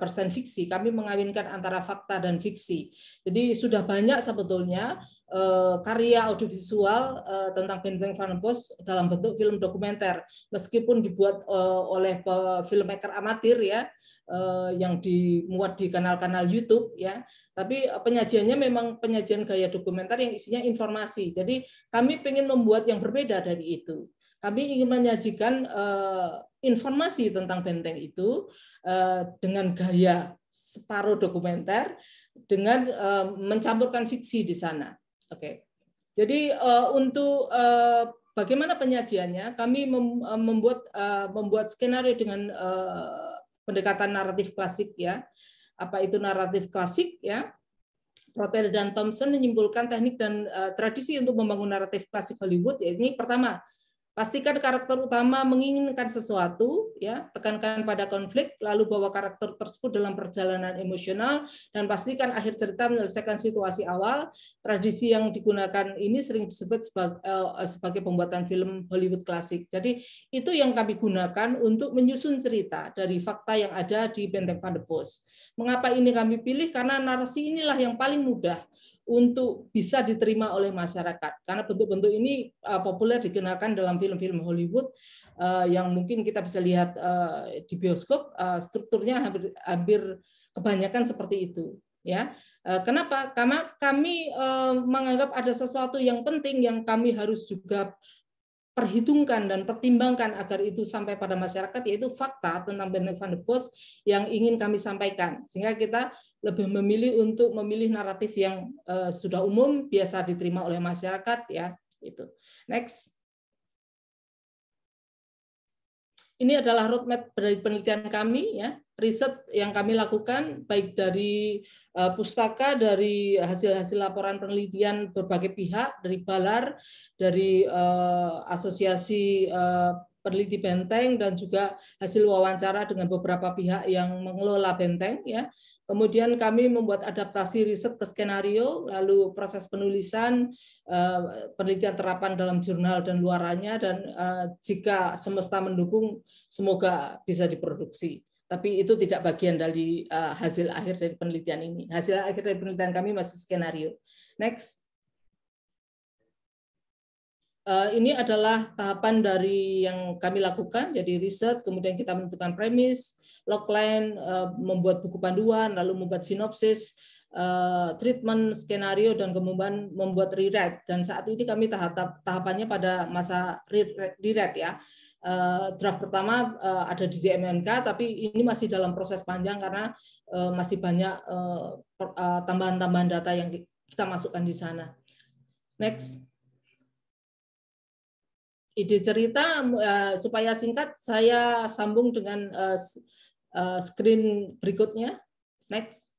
persen fiksi. Kami mengawinkan antara fakta dan fiksi. Jadi sudah banyak sebetulnya Eh, karya audiovisual eh, tentang Benteng Van Bos dalam bentuk film dokumenter meskipun dibuat eh, oleh filmmaker amatir ya yang dimuat di kanal-kanal YouTube ya tapi penyajiannya memang penyajian gaya dokumenter yang isinya informasi jadi kami ingin membuat yang berbeda dari itu kami ingin menyajikan informasi tentang benteng itu dengan gaya separuh dokumenter dengan mencampurkan fiksi di sana. Oke. Jadi eh, untuk eh, bagaimana penyajiannya, kami eh, membuat membuat skenario dengan pendekatan naratif klasik ya. Apa itu naratif klasik ya? Proter dan Thompson menyimpulkan teknik dan tradisi untuk membangun naratif klasik Hollywood yaitu pertama, Pastikan karakter utama menginginkan sesuatu, ya, tekankan pada konflik, lalu bawa karakter tersebut dalam perjalanan emosional, dan pastikan akhir cerita menyelesaikan situasi awal. Tradisi yang digunakan ini sering disebut eh, sebagai, pembuatan film Hollywood klasik. Jadi itu yang kami gunakan untuk menyusun cerita dari fakta yang ada di Benteng Pandebos. Mengapa ini kami pilih? Karena narasi inilah yang paling mudah untuk bisa diterima oleh masyarakat karena bentuk-bentuk ini uh, populer dikenalkan dalam film-film Hollywood uh, yang mungkin kita bisa lihat uh, di bioskop uh, strukturnya hampir, hampir kebanyakan seperti itu ya kenapa karena kami menganggap ada sesuatu yang penting yang kami harus juga perhitungkan dan pertimbangkan agar itu sampai pada masyarakat yaitu fakta tentang Benedict Van de Bos yang ingin kami sampaikan sehingga kita lebih memilih untuk memilih naratif yang uh, sudah umum biasa diterima oleh masyarakat ya itu next Ini adalah roadmap dari penelitian kami, ya, riset yang kami lakukan baik dari uh, pustaka, dari hasil-hasil laporan penelitian berbagai pihak, dari Balar, dari uh, asosiasi uh, peneliti benteng dan juga hasil wawancara dengan beberapa pihak yang mengelola benteng ya Kemudian kami membuat adaptasi riset ke skenario, lalu proses penulisan, eh, penelitian terapan dalam jurnal dan luarannya, dan eh, jika semesta mendukung, semoga bisa diproduksi. Tapi itu tidak bagian dari eh, hasil akhir dari penelitian ini. Hasil akhir dari penelitian kami masih skenario. Next. Ini adalah tahapan dari yang kami lakukan, jadi riset, kemudian kita menentukan premis, logline, eh, membuat buku panduan, lalu membuat sinopsis, eh, treatment skenario dan kemudian membuat rewrite dan saat ini kami tahap tahapannya pada masa rewrite ya eh, draft pertama ada di JMNK tapi ini masih dalam proses panjang karena masih banyak tambahan-tambahan data yang kita masukkan di sana next ide cerita supaya singkat saya sambung dengan Eh, screen berikutnya. Next.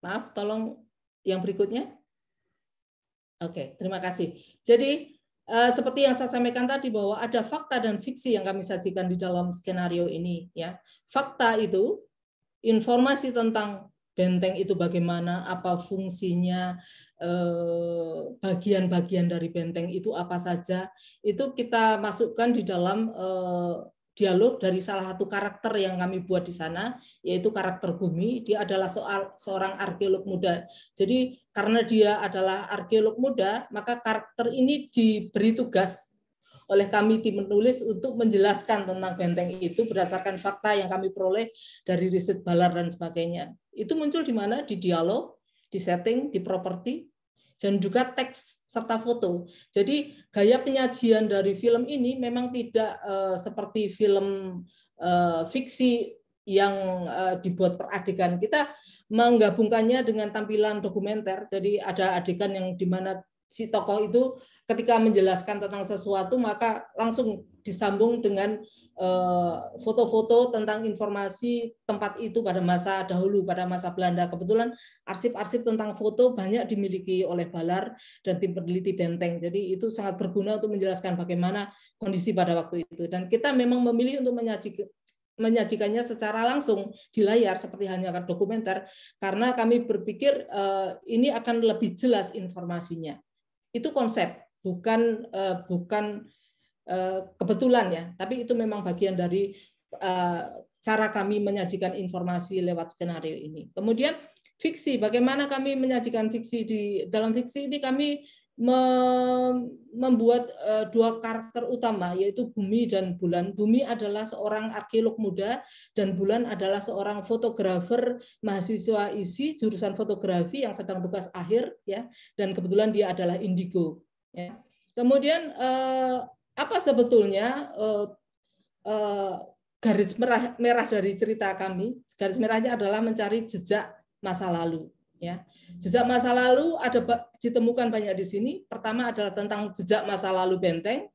Maaf, tolong yang berikutnya. Oke, okay, terima kasih. Jadi uh, seperti yang saya sampaikan tadi bahwa ada fakta dan fiksi yang kami sajikan di dalam skenario ini. Ya, fakta itu informasi tentang benteng itu bagaimana, apa fungsinya, eh, bagian-bagian dari benteng itu apa saja, itu kita masukkan di dalam dialog dari salah satu karakter yang kami buat di sana, yaitu karakter Gumi. Dia adalah soal, seorang arkeolog muda. Jadi karena dia adalah arkeolog muda, maka karakter ini diberi tugas oleh kami tim menulis untuk menjelaskan tentang benteng itu berdasarkan fakta yang kami peroleh dari riset Balar dan sebagainya. Itu muncul di mana? Di dialog, di setting, di properti, dan juga teks serta foto. Jadi gaya penyajian dari film ini memang tidak uh, seperti film uh, fiksi yang uh, dibuat per adegan. Kita menggabungkannya dengan tampilan dokumenter. Jadi ada adegan yang di mana si tokoh itu ketika menjelaskan tentang sesuatu maka langsung disambung dengan eh, foto-foto tentang informasi tempat itu pada masa dahulu pada masa Belanda kebetulan arsip-arsip tentang foto banyak dimiliki oleh Balar dan tim peneliti Benteng jadi itu sangat berguna untuk menjelaskan bagaimana kondisi pada waktu itu dan kita memang memilih untuk menyajikan menyajikannya secara langsung di layar seperti halnya dokumenter karena kami berpikir eh, ini akan lebih jelas informasinya itu konsep bukan eh, bukan eh, kebetulan ya tapi itu memang bagian dari eh, cara kami menyajikan informasi lewat skenario ini kemudian fiksi bagaimana kami menyajikan fiksi di dalam fiksi ini kami membuat eh, dua karakter utama yaitu bumi dan bulan. Bumi adalah seorang arkeolog muda dan bulan adalah seorang fotografer mahasiswa isi jurusan fotografi yang sedang tugas akhir ya dan kebetulan dia adalah indigo ya. Kemudian eh, apa sebetulnya eh, garis merah merah dari cerita kami? Garis merahnya adalah mencari jejak masa lalu ya jejak masa lalu ada ditemukan banyak di sini pertama adalah tentang jejak masa lalu benteng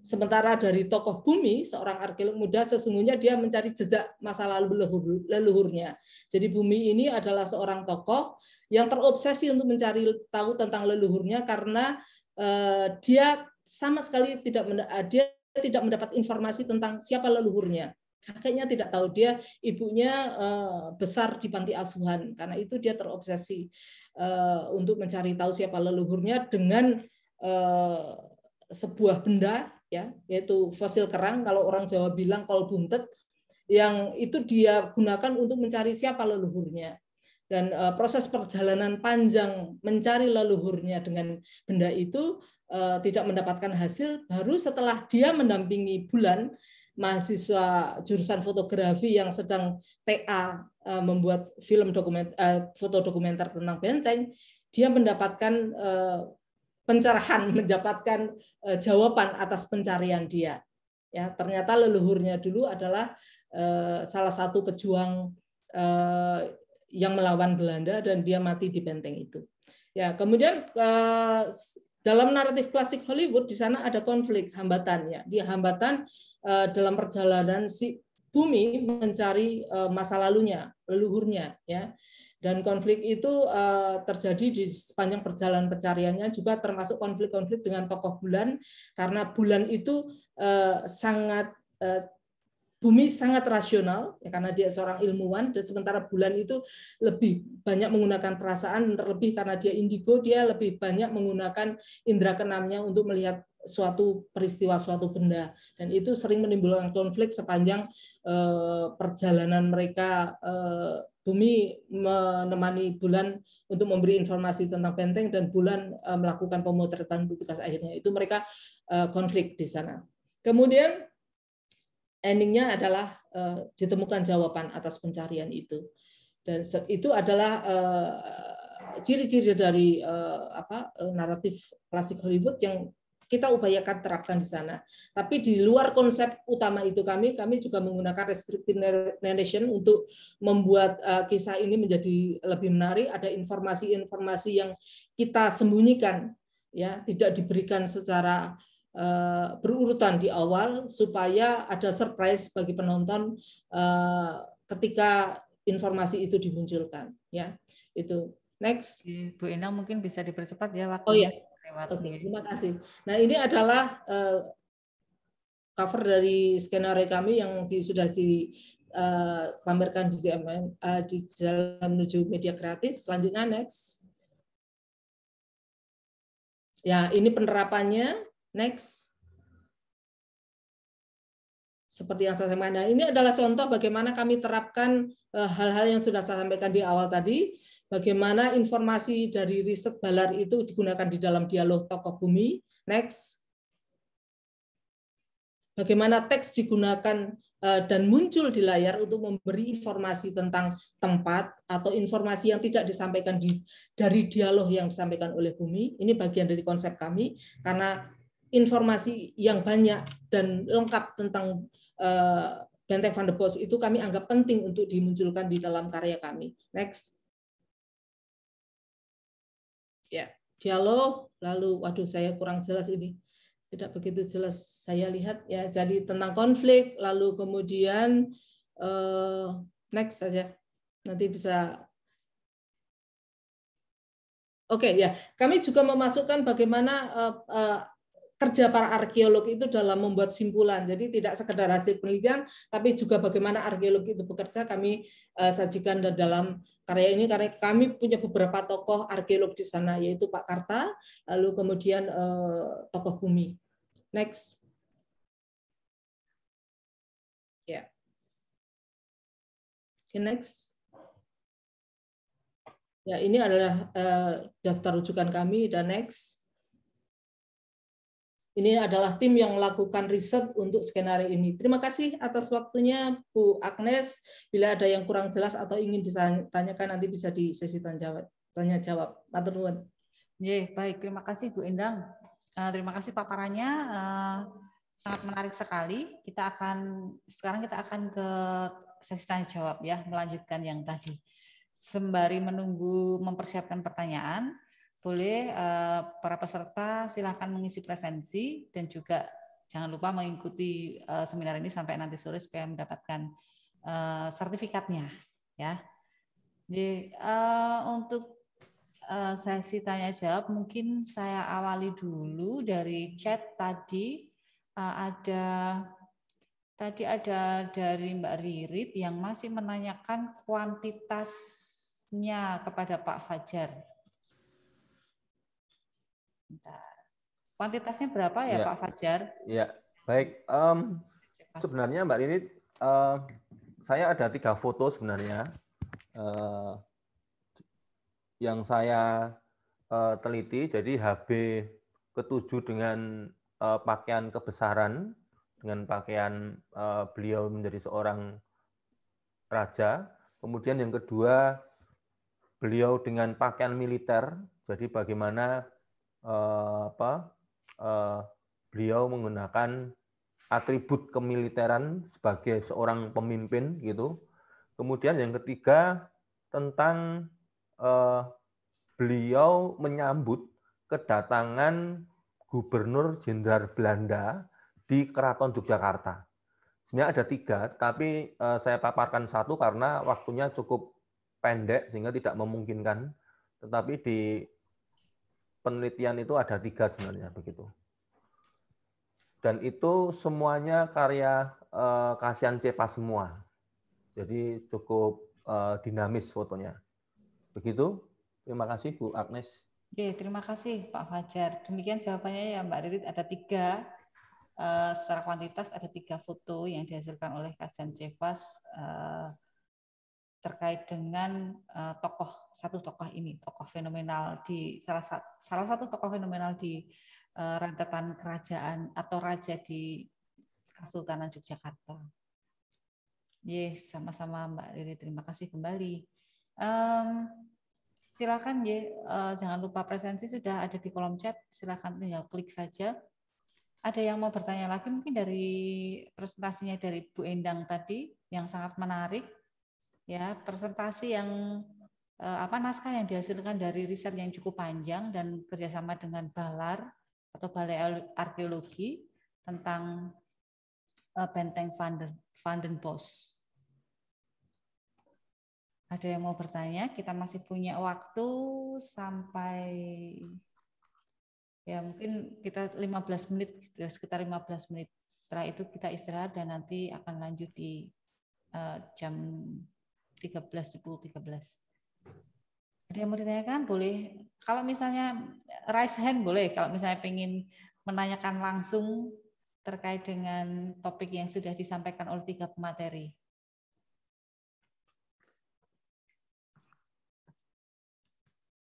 sementara dari tokoh bumi seorang arkeolog muda sesungguhnya dia mencari jejak masa lalu leluhur, leluhurnya jadi bumi ini adalah seorang tokoh yang terobsesi untuk mencari tahu tentang leluhurnya karena eh, dia sama sekali tidak dia tidak mendapat informasi tentang siapa leluhurnya kakeknya tidak tahu dia ibunya eh, besar di panti asuhan karena itu dia terobsesi eh, untuk mencari tahu siapa leluhurnya dengan eh, sebuah benda ya yaitu fosil kerang kalau orang Jawa bilang kol buntet yang itu dia gunakan untuk mencari siapa leluhurnya dan proses perjalanan panjang mencari leluhurnya dengan benda itu tidak mendapatkan hasil baru setelah dia mendampingi bulan mahasiswa jurusan fotografi yang sedang TA eh, membuat film dokumen eh, foto dokumenter tentang benteng, dia mendapatkan eh, pencerahan, mendapatkan jawaban atas pencarian dia. Ya, ternyata leluhurnya dulu adalah salah satu pejuang yang melawan Belanda dan dia mati di benteng itu. Ya, kemudian dalam naratif klasik Hollywood di sana ada konflik hambatan ya dia hambatan uh, dalam perjalanan si bumi mencari uh, masa lalunya leluhurnya ya dan konflik itu uh, terjadi di sepanjang perjalanan pencariannya juga termasuk konflik-konflik dengan tokoh bulan karena bulan itu uh, sangat uh, Bumi sangat rasional ya karena dia seorang ilmuwan dan sementara bulan itu lebih banyak menggunakan perasaan dan terlebih karena dia indigo dia lebih banyak menggunakan indera keenamnya untuk melihat suatu peristiwa suatu benda dan itu sering menimbulkan konflik sepanjang eh, perjalanan mereka eh, bumi menemani bulan untuk memberi informasi tentang benteng dan bulan eh, melakukan pemotretan tugas akhirnya itu mereka konflik di sana kemudian endingnya adalah uh, ditemukan jawaban atas pencarian itu dan itu adalah eh, ciri-ciri uh, dari uh, apa naratif klasik Hollywood yang kita upayakan terapkan di sana. Tapi di luar konsep utama itu kami, kami juga menggunakan restrictive narration untuk membuat uh, kisah ini menjadi lebih menarik. Ada informasi-informasi yang kita sembunyikan, ya tidak diberikan secara Eh, berurutan di awal supaya ada surprise bagi penonton eh, ketika informasi itu dimunculkan ya itu next Bu Inang mungkin bisa dipercepat ya waktu oh ya lewat okay, terima kasih nah ini adalah eh, cover dari skenario kami yang sudah di di JMN di jalan menuju media kreatif. Selanjutnya next. Ya, ini penerapannya Next. Seperti yang saya sampaikan, ini adalah contoh bagaimana kami terapkan eh, hal-hal yang sudah saya sampaikan di awal tadi, bagaimana informasi dari riset Balar itu digunakan di dalam dialog tokoh bumi. Next. Bagaimana teks digunakan eh, dan muncul di layar untuk memberi informasi tentang tempat atau informasi yang tidak disampaikan di, dari dialog yang disampaikan oleh bumi. Ini bagian dari konsep kami karena informasi yang banyak dan lengkap tentang eh, Benteng Van de Bos itu kami anggap penting untuk dimunculkan di dalam karya kami. Next. Ya, dialog lalu waduh saya kurang jelas ini. Tidak begitu jelas saya lihat ya. Jadi tentang konflik lalu kemudian uh, next saja. Nanti bisa Oke okay, ya, kami juga memasukkan bagaimana uh, uh, kerja para arkeolog itu dalam membuat simpulan. Jadi tidak sekedar hasil penelitian, tapi juga bagaimana arkeolog itu bekerja kami eh, sajikan dalam karya ini karena kami punya beberapa tokoh arkeolog di sana yaitu Pak Karta, lalu kemudian eh, tokoh bumi. Next. Ya. Yeah. Okay, next. Ya, ini adalah eh, daftar rujukan kami dan next. Ini adalah tim yang melakukan riset untuk skenario ini. Terima kasih atas waktunya Bu Agnes. Bila ada yang kurang jelas atau ingin ditanyakan nanti bisa di sesi tanya jawab. Tanya jawab. Ya, baik, terima kasih Bu Endang. Eh, terima kasih paparannya. Eh, sangat menarik sekali. Kita akan sekarang kita akan ke sesi tanya jawab ya, melanjutkan yang tadi. Sembari menunggu mempersiapkan pertanyaan, boleh eh, para peserta silahkan mengisi presensi dan juga jangan lupa mengikuti eh, seminar ini sampai nanti sore supaya mendapatkan eh, sertifikatnya ya. Jadi untuk sesi tanya jawab mungkin saya awali dulu dari chat tadi ada tadi ada dari Mbak Ririt yang masih menanyakan kuantitasnya kepada Pak Fajar. Kuantitasnya berapa ya, ya Pak Fajar? Ya, baik. Um, sebenarnya Mbak Rini, uh, saya ada tiga foto sebenarnya uh, yang saya uh, teliti. Jadi HB ketujuh dengan uh, pakaian kebesaran, dengan pakaian uh, beliau menjadi seorang raja. Kemudian yang kedua, beliau dengan pakaian militer. Jadi bagaimana Eh, apa eh, beliau menggunakan atribut kemiliteran sebagai seorang pemimpin gitu. Kemudian yang ketiga tentang eh, beliau menyambut kedatangan gubernur jenderal Belanda di Keraton Yogyakarta. Sebenarnya ada tiga, tapi saya paparkan satu karena waktunya cukup pendek sehingga tidak memungkinkan. Tetapi di penelitian itu ada tiga sebenarnya begitu. Dan itu semuanya karya eh, Kasian Cepa semua. Jadi cukup eh, dinamis fotonya. Begitu. Terima kasih Bu Agnes. Oke, terima kasih Pak Fajar. Demikian jawabannya ya Mbak Ririt. Ada tiga eh, secara kuantitas ada tiga foto yang dihasilkan oleh kasihan cepas. eh, terkait dengan uh, tokoh satu tokoh ini tokoh fenomenal di salah satu salah satu tokoh fenomenal di uh, rentetan kerajaan atau raja di Kesultanan Yogyakarta. Yes, sama-sama Mbak Riri. Terima kasih kembali. Um, silakan ya, uh, jangan lupa presensi sudah ada di kolom chat. Silakan tinggal klik saja. Ada yang mau bertanya lagi mungkin dari presentasinya dari Bu Endang tadi yang sangat menarik ya presentasi yang eh, apa naskah yang dihasilkan dari riset yang cukup panjang dan kerjasama dengan Balar atau Balai Arkeologi tentang eh, benteng Van den, Bosch. Ada yang mau bertanya? Kita masih punya waktu sampai ya mungkin kita 15 menit ya, sekitar 15 menit. Setelah itu kita istirahat dan nanti akan lanjut di eh, jam 13 10 13. Ada yang mau ditanyakan? Boleh. Kalau misalnya raise hand boleh. Kalau misalnya pengen menanyakan langsung terkait dengan topik yang sudah disampaikan oleh tiga pemateri.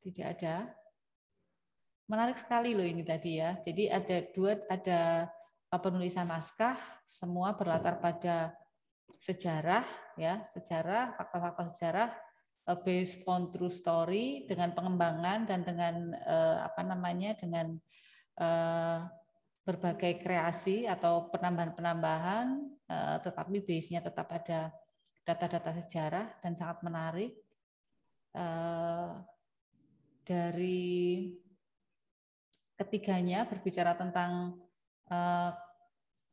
Tidak ada. Menarik sekali loh ini tadi ya. Jadi ada dua ada penulisan naskah semua berlatar pada sejarah ya, sejarah fakta-fakta sejarah eh, based on true story dengan pengembangan dan dengan eh, apa namanya dengan eh, berbagai kreasi atau penambahan-penambahan tetapi base-nya tetap ada data-data sejarah dan sangat menarik dari ketiganya berbicara tentang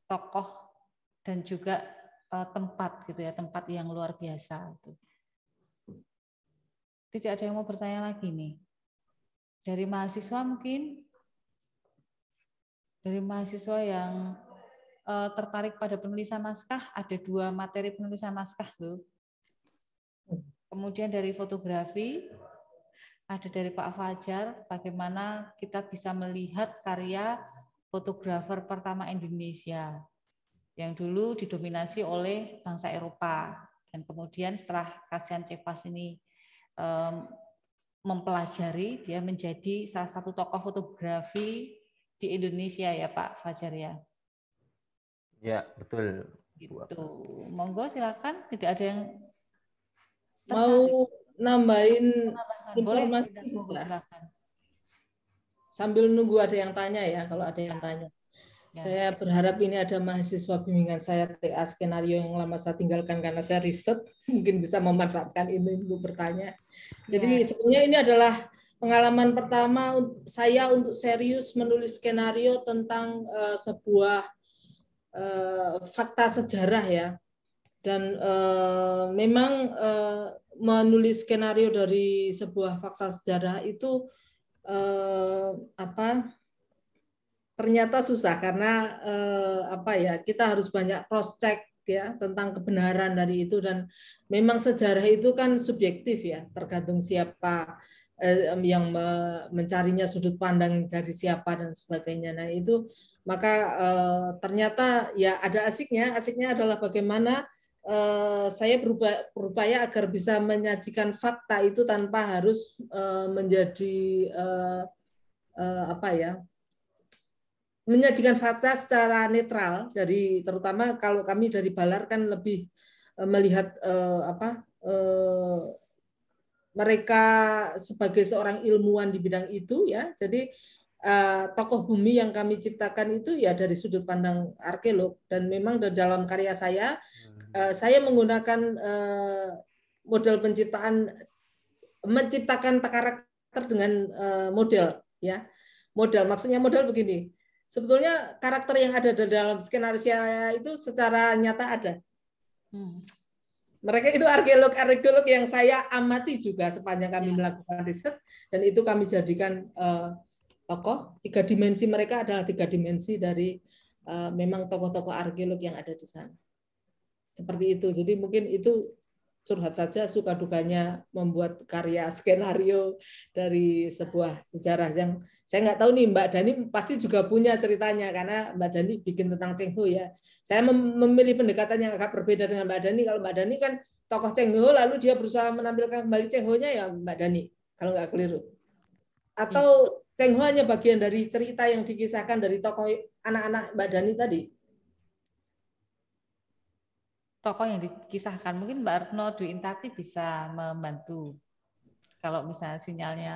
tokoh dan juga Eh, tempat gitu ya, tempat yang luar biasa itu. Tidak ada yang mau bertanya lagi nih. Dari mahasiswa mungkin dari mahasiswa yang uh, tertarik pada penulisan naskah ada dua materi penulisan naskah loh. Kemudian dari fotografi ada dari Pak Fajar bagaimana kita bisa melihat karya fotografer pertama Indonesia yang dulu didominasi oleh bangsa Eropa dan kemudian setelah kasihan Cephas ini um, mempelajari dia menjadi salah satu tokoh fotografi di Indonesia ya Pak Fajar ya. Ya betul. Gitu. Monggo silakan tidak ada yang mau nambahin boleh informasi Boleh, Sambil nunggu ada yang tanya ya kalau ada yang tanya. Saya berharap ini ada mahasiswa bimbingan saya TA skenario yang lama saya tinggalkan karena saya riset mungkin bisa memanfaatkan ini untuk bertanya. Jadi ya. sebenarnya ini adalah pengalaman pertama saya untuk serius menulis skenario tentang uh, sebuah uh, fakta sejarah ya dan uh, memang uh, menulis skenario dari sebuah fakta sejarah itu uh, apa ternyata susah karena eh, apa ya kita harus banyak cross check ya tentang kebenaran dari itu dan memang sejarah itu kan subjektif ya tergantung siapa eh, yang me mencarinya sudut pandang dari siapa dan sebagainya nah itu maka eh, ternyata ya ada asiknya asiknya adalah bagaimana eh, saya berupaya agar bisa menyajikan fakta itu tanpa harus eh, menjadi eh, eh, apa ya menyajikan fakta secara netral dari terutama kalau kami dari Balar kan lebih eh, melihat eh, apa eh, mereka sebagai seorang ilmuwan di bidang itu ya jadi eh, tokoh bumi yang kami ciptakan itu ya dari sudut pandang arkeolog dan memang dalam karya saya hmm. eh, saya menggunakan eh, model penciptaan menciptakan karakter dengan eh, model ya model maksudnya model begini sebetulnya karakter yang ada dalam skenario itu secara nyata ada. Hmm. Mereka itu arkeolog-arkeolog yang saya amati juga sepanjang kami ya. melakukan riset dan itu kami jadikan uh, tokoh tiga dimensi mereka adalah tiga dimensi dari uh, memang tokoh-tokoh arkeolog yang ada di sana. Seperti itu. Jadi mungkin itu curhat saja suka dukanya membuat karya skenario dari sebuah sejarah yang saya nggak tahu nih Mbak Dani pasti juga punya ceritanya karena Mbak Dani bikin tentang Cheng Ho ya. Saya memilih pendekatan yang agak berbeda dengan Mbak Dani. Kalau Mbak Dani kan tokoh Cheng Ho lalu dia berusaha menampilkan kembali Cheng Ho-nya ya Mbak Dani kalau nggak keliru. Atau iya. Cheng Ho hanya bagian dari cerita yang dikisahkan dari tokoh anak-anak Mbak Dani tadi tokoh yang dikisahkan. Mungkin Mbak Arno Dwi Intati bisa membantu kalau misalnya sinyalnya.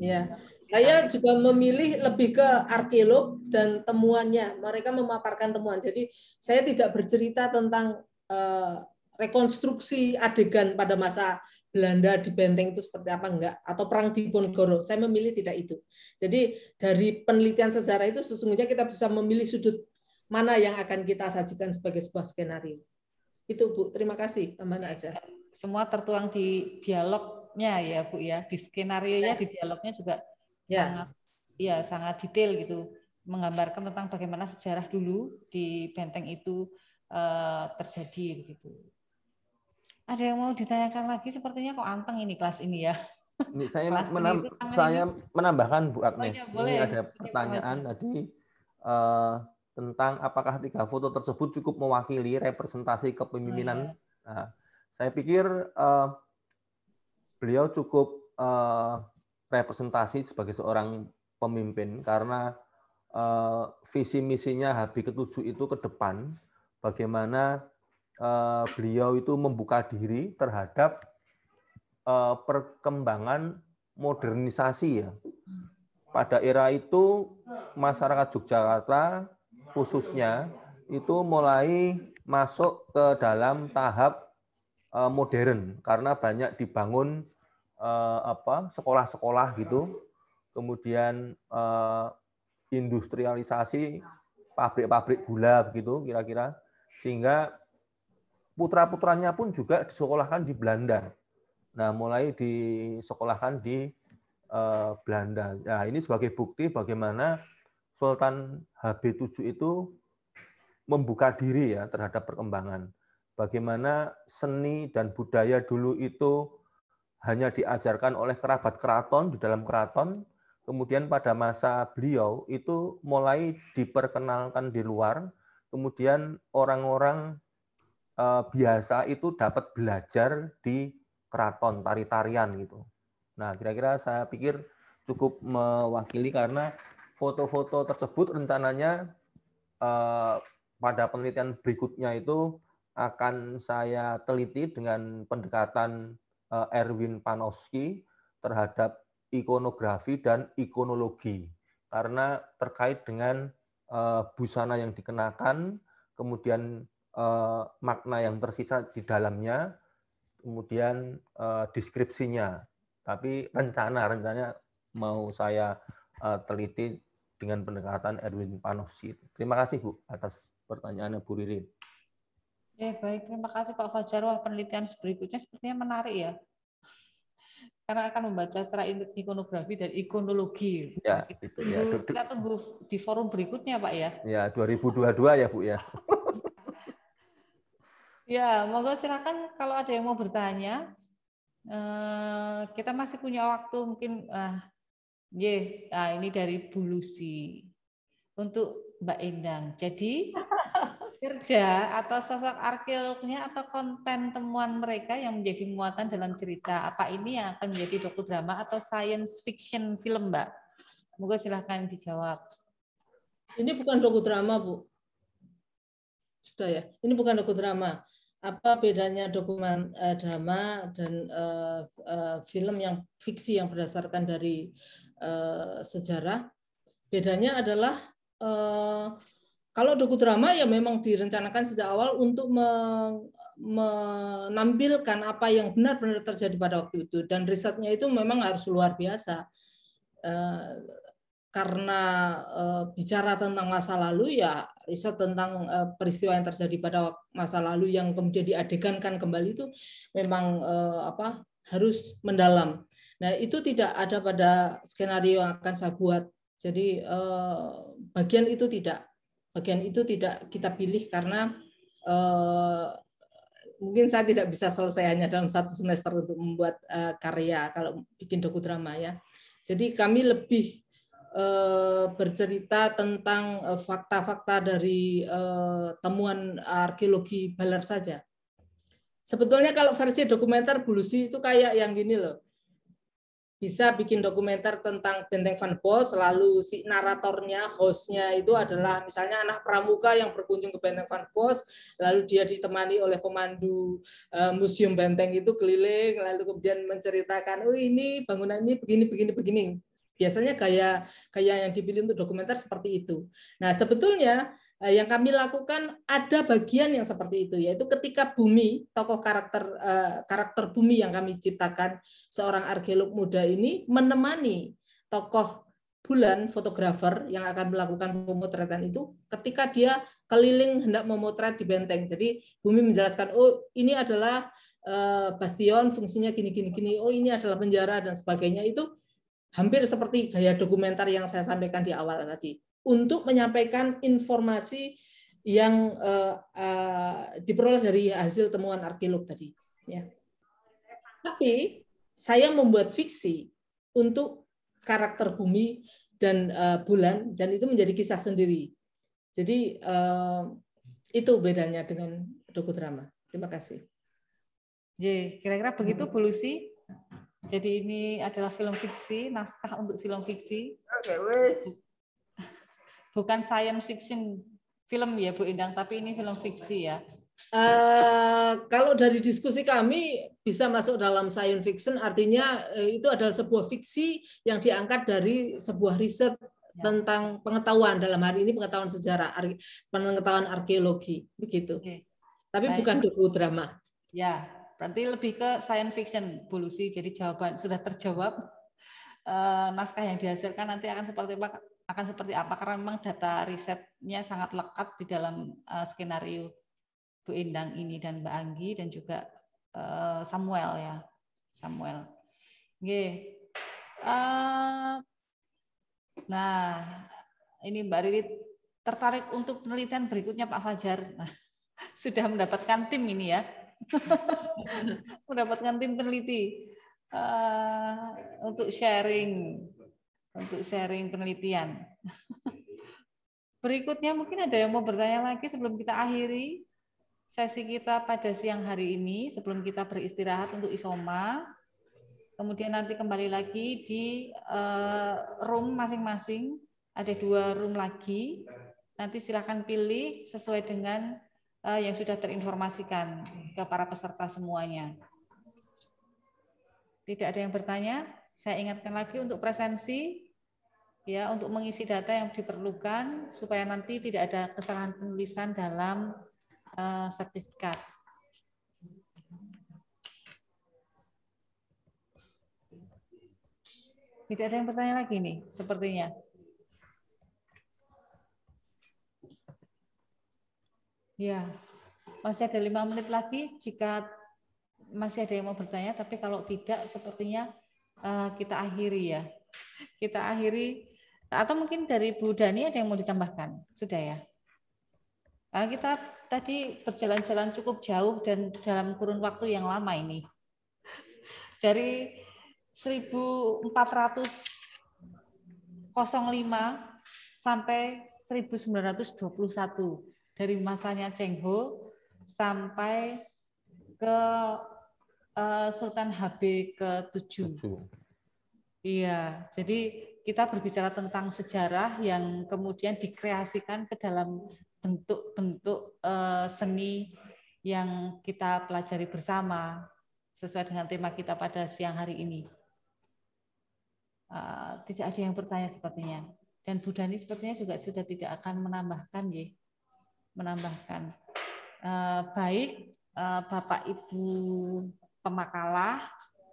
Ya, hmm. saya juga memilih lebih ke arkeolog dan temuannya. Mereka memaparkan temuan. Jadi saya tidak bercerita tentang eh, rekonstruksi adegan pada masa Belanda di Benteng itu seperti apa enggak atau perang di Diponegoro. Saya memilih tidak itu. Jadi dari penelitian sejarah itu sesungguhnya kita bisa memilih sudut mana yang akan kita sajikan sebagai sebuah skenario. Itu Bu, terima kasih teman aja. Semua tertuang di dialognya ya Bu ya, di skenario ya di dialognya juga ya. sangat ya sangat detail gitu menggambarkan tentang bagaimana sejarah dulu di benteng itu uh, terjadi gitu. Ada yang mau ditanyakan lagi? Sepertinya kok anteng ini kelas ini ya. Ini saya menam, saya menambahkan Bu Agnes. Oh, ya, Ini ada pertanyaan tadi uh, tentang apakah tiga foto tersebut cukup mewakili representasi kepemimpinan. Oh, iya. nah, saya pikir uh, beliau cukup uh, representasi sebagai seorang pemimpin karena uh, visi misinya Habib ketujuh itu ke depan bagaimana uh, beliau itu membuka diri terhadap uh, perkembangan modernisasi ya. Hmm. Pada era itu masyarakat Yogyakarta khususnya itu mulai masuk ke dalam tahap eh, modern karena banyak dibangun eh, apa sekolah-sekolah gitu kemudian eh, industrialisasi pabrik-pabrik gula begitu kira-kira sehingga putra-putranya pun juga disekolahkan di Belanda. Nah, mulai disekolahkan di Belanda. Nah, ini sebagai bukti bagaimana Sultan HB7 itu membuka diri ya terhadap perkembangan. Bagaimana seni dan budaya dulu itu hanya diajarkan oleh kerabat keraton di dalam keraton, kemudian pada masa beliau itu mulai diperkenalkan di luar, kemudian orang-orang eh, biasa itu dapat belajar di keraton tari-tarian gitu. Nah, kira-kira saya pikir cukup mewakili karena foto-foto tersebut rencananya eh, pada penelitian berikutnya itu akan saya teliti dengan pendekatan eh, Erwin Panofsky terhadap ikonografi dan ikonologi karena terkait dengan eh, busana yang dikenakan, kemudian makna yang tersisa di dalamnya, kemudian deskripsinya. Tapi rencana rencananya mau saya teliti dengan pendekatan Erwin Panofsky. Terima kasih Bu atas pertanyaannya Bu Ririn. Ya, baik, terima kasih Pak Fajar. Wah, penelitian berikutnya sepertinya menarik ya. Karena akan membaca secara ikonografi dan ikonologi. Ya, itu, ya. Kita tunggu di forum berikutnya Pak ya. Ya, 2022 ya Bu ya. ya, monggo silakan kalau ada yang mau bertanya. Eh, kita masih punya waktu mungkin eh, Ye, nah ini dari Bulusi. Untuk Mbak Endang. Jadi kerja atau sosok arkeolognya atau konten temuan mereka yang menjadi muatan dalam cerita. Apa ini yang akan menjadi dokodrama atau science fiction film, Mbak? Moga silahkan dijawab. Ini bukan dokodrama, Bu. Sudah ya. Ini bukan dokodrama. Apa bedanya dokumen eh, drama dan eh, eh, film yang fiksi yang berdasarkan dari Eh, sejarah. Bedanya adalah kalau eh, kalau dokudrama ya memang direncanakan sejak awal untuk menampilkan apa yang benar-benar terjadi pada waktu itu dan risetnya itu memang harus luar biasa. Eh, karena bicara tentang masa lalu ya riset tentang peristiwa yang terjadi pada masa lalu yang kemudian diadegankan kembali itu memang apa harus mendalam Nah, itu tidak ada pada skenario yang akan saya buat. Jadi eh, bagian itu tidak bagian itu tidak kita pilih karena eh, mungkin saya tidak bisa selesai hanya dalam satu semester untuk membuat eh, karya kalau bikin dokudrama ya. Jadi kami lebih bercerita tentang fakta-fakta dari temuan arkeologi Balar saja. Sebetulnya kalau versi dokumenter Bulusi itu kayak yang gini loh bisa bikin dokumenter tentang Benteng Van Bos, lalu si naratornya, hostnya itu adalah misalnya anak pramuka yang berkunjung ke Benteng Van Bos, lalu dia ditemani oleh pemandu eh, museum Benteng itu keliling, lalu kemudian menceritakan, oh ini bangunan ini begini, begini, begini. Biasanya gaya gaya yang dipilih untuk dokumenter seperti itu. Nah sebetulnya Eh, yang kami lakukan ada bagian yang seperti itu yaitu ketika bumi tokoh karakter eh, karakter bumi yang kami ciptakan seorang arkeolog muda ini menemani tokoh bulan fotografer yang akan melakukan pemotretan itu ketika dia keliling hendak memotret di benteng jadi bumi menjelaskan oh ini adalah eh, bastion fungsinya gini gini gini oh ini adalah penjara dan sebagainya itu hampir seperti gaya dokumenter yang saya sampaikan di awal tadi untuk menyampaikan informasi yang uh, uh, diperoleh dari hasil temuan arkeolog tadi. Ya. Tapi saya membuat fiksi untuk karakter bumi dan uh, bulan dan itu menjadi kisah sendiri. Jadi uh, itu bedanya dengan dokudrama. Terima kasih. J, kira-kira begitu hmm. Bu Lucy? Jadi ini adalah film fiksi, naskah untuk film fiksi. Oke, okay, wes bukan science fiction film ya Bu Indang, tapi ini film fiksi ya. Uh, kalau dari diskusi kami bisa masuk dalam science fiction, artinya eh, itu adalah sebuah fiksi yang diangkat dari sebuah riset ya. tentang pengetahuan dalam hari ini pengetahuan sejarah, pengetahuan arkeologi begitu. Okay. Tapi Baik. bukan dulu drama. Ya, berarti lebih ke science fiction, Bu Lucy. Jadi jawaban sudah terjawab. Uh, naskah yang dihasilkan nanti akan seperti apa akan seperti apa karena memang data risetnya sangat lekat di dalam uh, skenario Bu Endang ini dan Mbak Anggi dan juga uh, Samuel ya Samuel. Oke. Uh, nah ini Mbak Riri tertarik untuk penelitian berikutnya Pak Fajar. Nah, sudah mendapatkan tim ini ya. mendapatkan tim peneliti uh, untuk sharing untuk sharing penelitian. Berikutnya mungkin ada yang mau bertanya lagi sebelum kita akhiri sesi kita pada siang hari ini sebelum kita beristirahat untuk isoma. Kemudian nanti kembali lagi di eh, room masing-masing ada dua room lagi. Nanti silakan pilih sesuai dengan eh, yang sudah terinformasikan ke para peserta semuanya. Tidak ada yang bertanya? Saya ingatkan lagi untuk presensi ya untuk mengisi data yang diperlukan supaya nanti tidak ada kesalahan penulisan dalam uh, sertifikat. Tidak ada yang bertanya lagi nih, sepertinya. Ya, masih ada lima menit lagi jika masih ada yang mau bertanya, tapi kalau tidak, sepertinya Eh, kita akhiri ya. Kita akhiri atau mungkin dari Bu Dani ada yang mau ditambahkan? Sudah ya. Karena kita tadi berjalan-jalan cukup jauh dan dalam kurun waktu yang lama ini. Dari 1405 sampai 1921 dari masanya Cheng Ho sampai ke Eh, Sultan HB ke-7. Iya, jadi kita berbicara tentang sejarah yang kemudian dikreasikan ke dalam bentuk-bentuk eh, seni yang kita pelajari bersama sesuai dengan tema kita pada siang hari ini. Eh, tidak ada yang bertanya sepertinya. Dan Budani sepertinya juga sudah tidak akan menambahkan, ya, menambahkan. baik, Bapak Ibu pemakalah.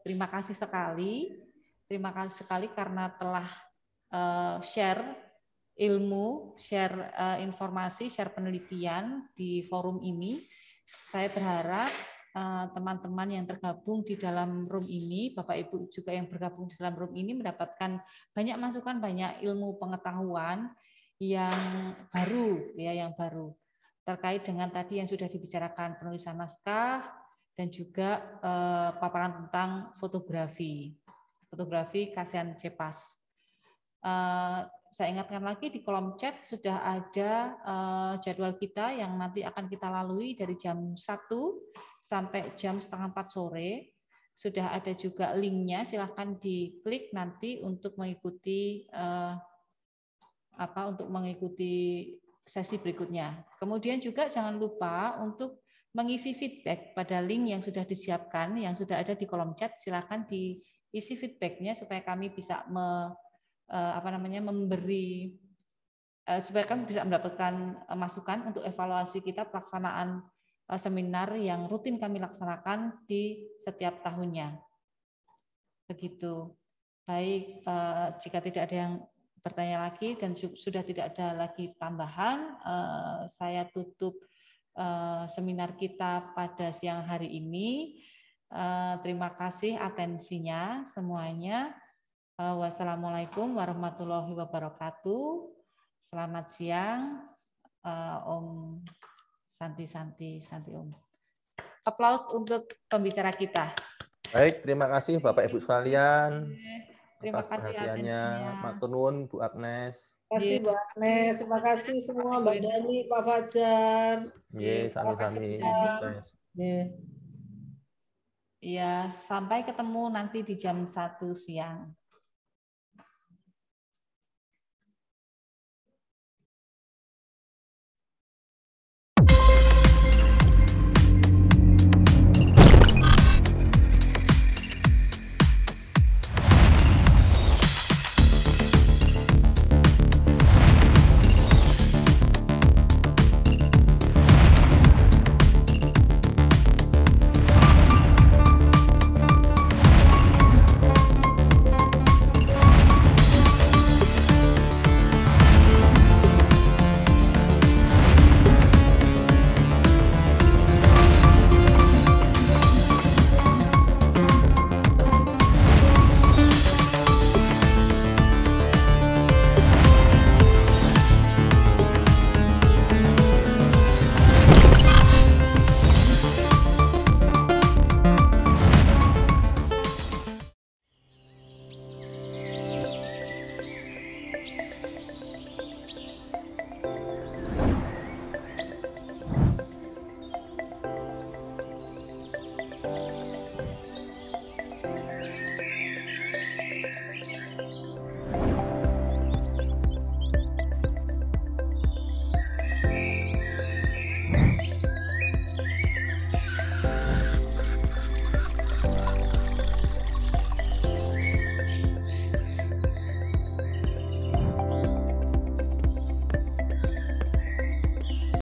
Terima kasih sekali. Terima kasih sekali karena telah uh, share ilmu, share uh, informasi, share penelitian di forum ini. Saya berharap eh, teman-teman uh, yang tergabung di dalam room ini, Bapak Ibu juga yang bergabung di dalam room ini mendapatkan banyak masukan, banyak ilmu pengetahuan yang baru ya, yang baru terkait dengan tadi yang sudah dibicarakan penulisan naskah, dan juga eh, paparan tentang fotografi, fotografi kasihan Cepas. Eh, saya ingatkan lagi di kolom chat sudah ada eh, jadwal kita yang nanti akan kita lalui dari jam 1 sampai jam setengah 4 sore. Sudah ada juga linknya, silahkan diklik nanti untuk mengikuti eh, apa untuk mengikuti sesi berikutnya. Kemudian juga jangan lupa untuk mengisi feedback pada link yang sudah disiapkan, yang sudah ada di kolom chat, silakan diisi feedbacknya supaya kami bisa me, eh, apa namanya memberi eh, supaya kami bisa mendapatkan eh, masukan untuk evaluasi kita pelaksanaan seminar yang rutin kami laksanakan di setiap tahunnya. Begitu. Baik, jika tidak ada yang bertanya lagi dan sudah tidak ada lagi tambahan, saya tutup Eh, seminar kita pada siang hari ini. Eh, terima kasih atensinya semuanya. Eh, wassalamualaikum warahmatullahi wabarakatuh. Selamat siang, Om Santi Santi Santi Om. Aplaus untuk pembicara kita. Baik, terima kasih Bapak Ibu sekalian. Terima kasih atensinya, Matur Bu Agnes kasih gitu. Mbak Nes, terima kasih semua Mbak Dani, Pak Fajar. Iya, yeah, sami-sami. Iya, yeah. Iya. Iya. Iya, sampai ketemu nanti di jam 1 siang.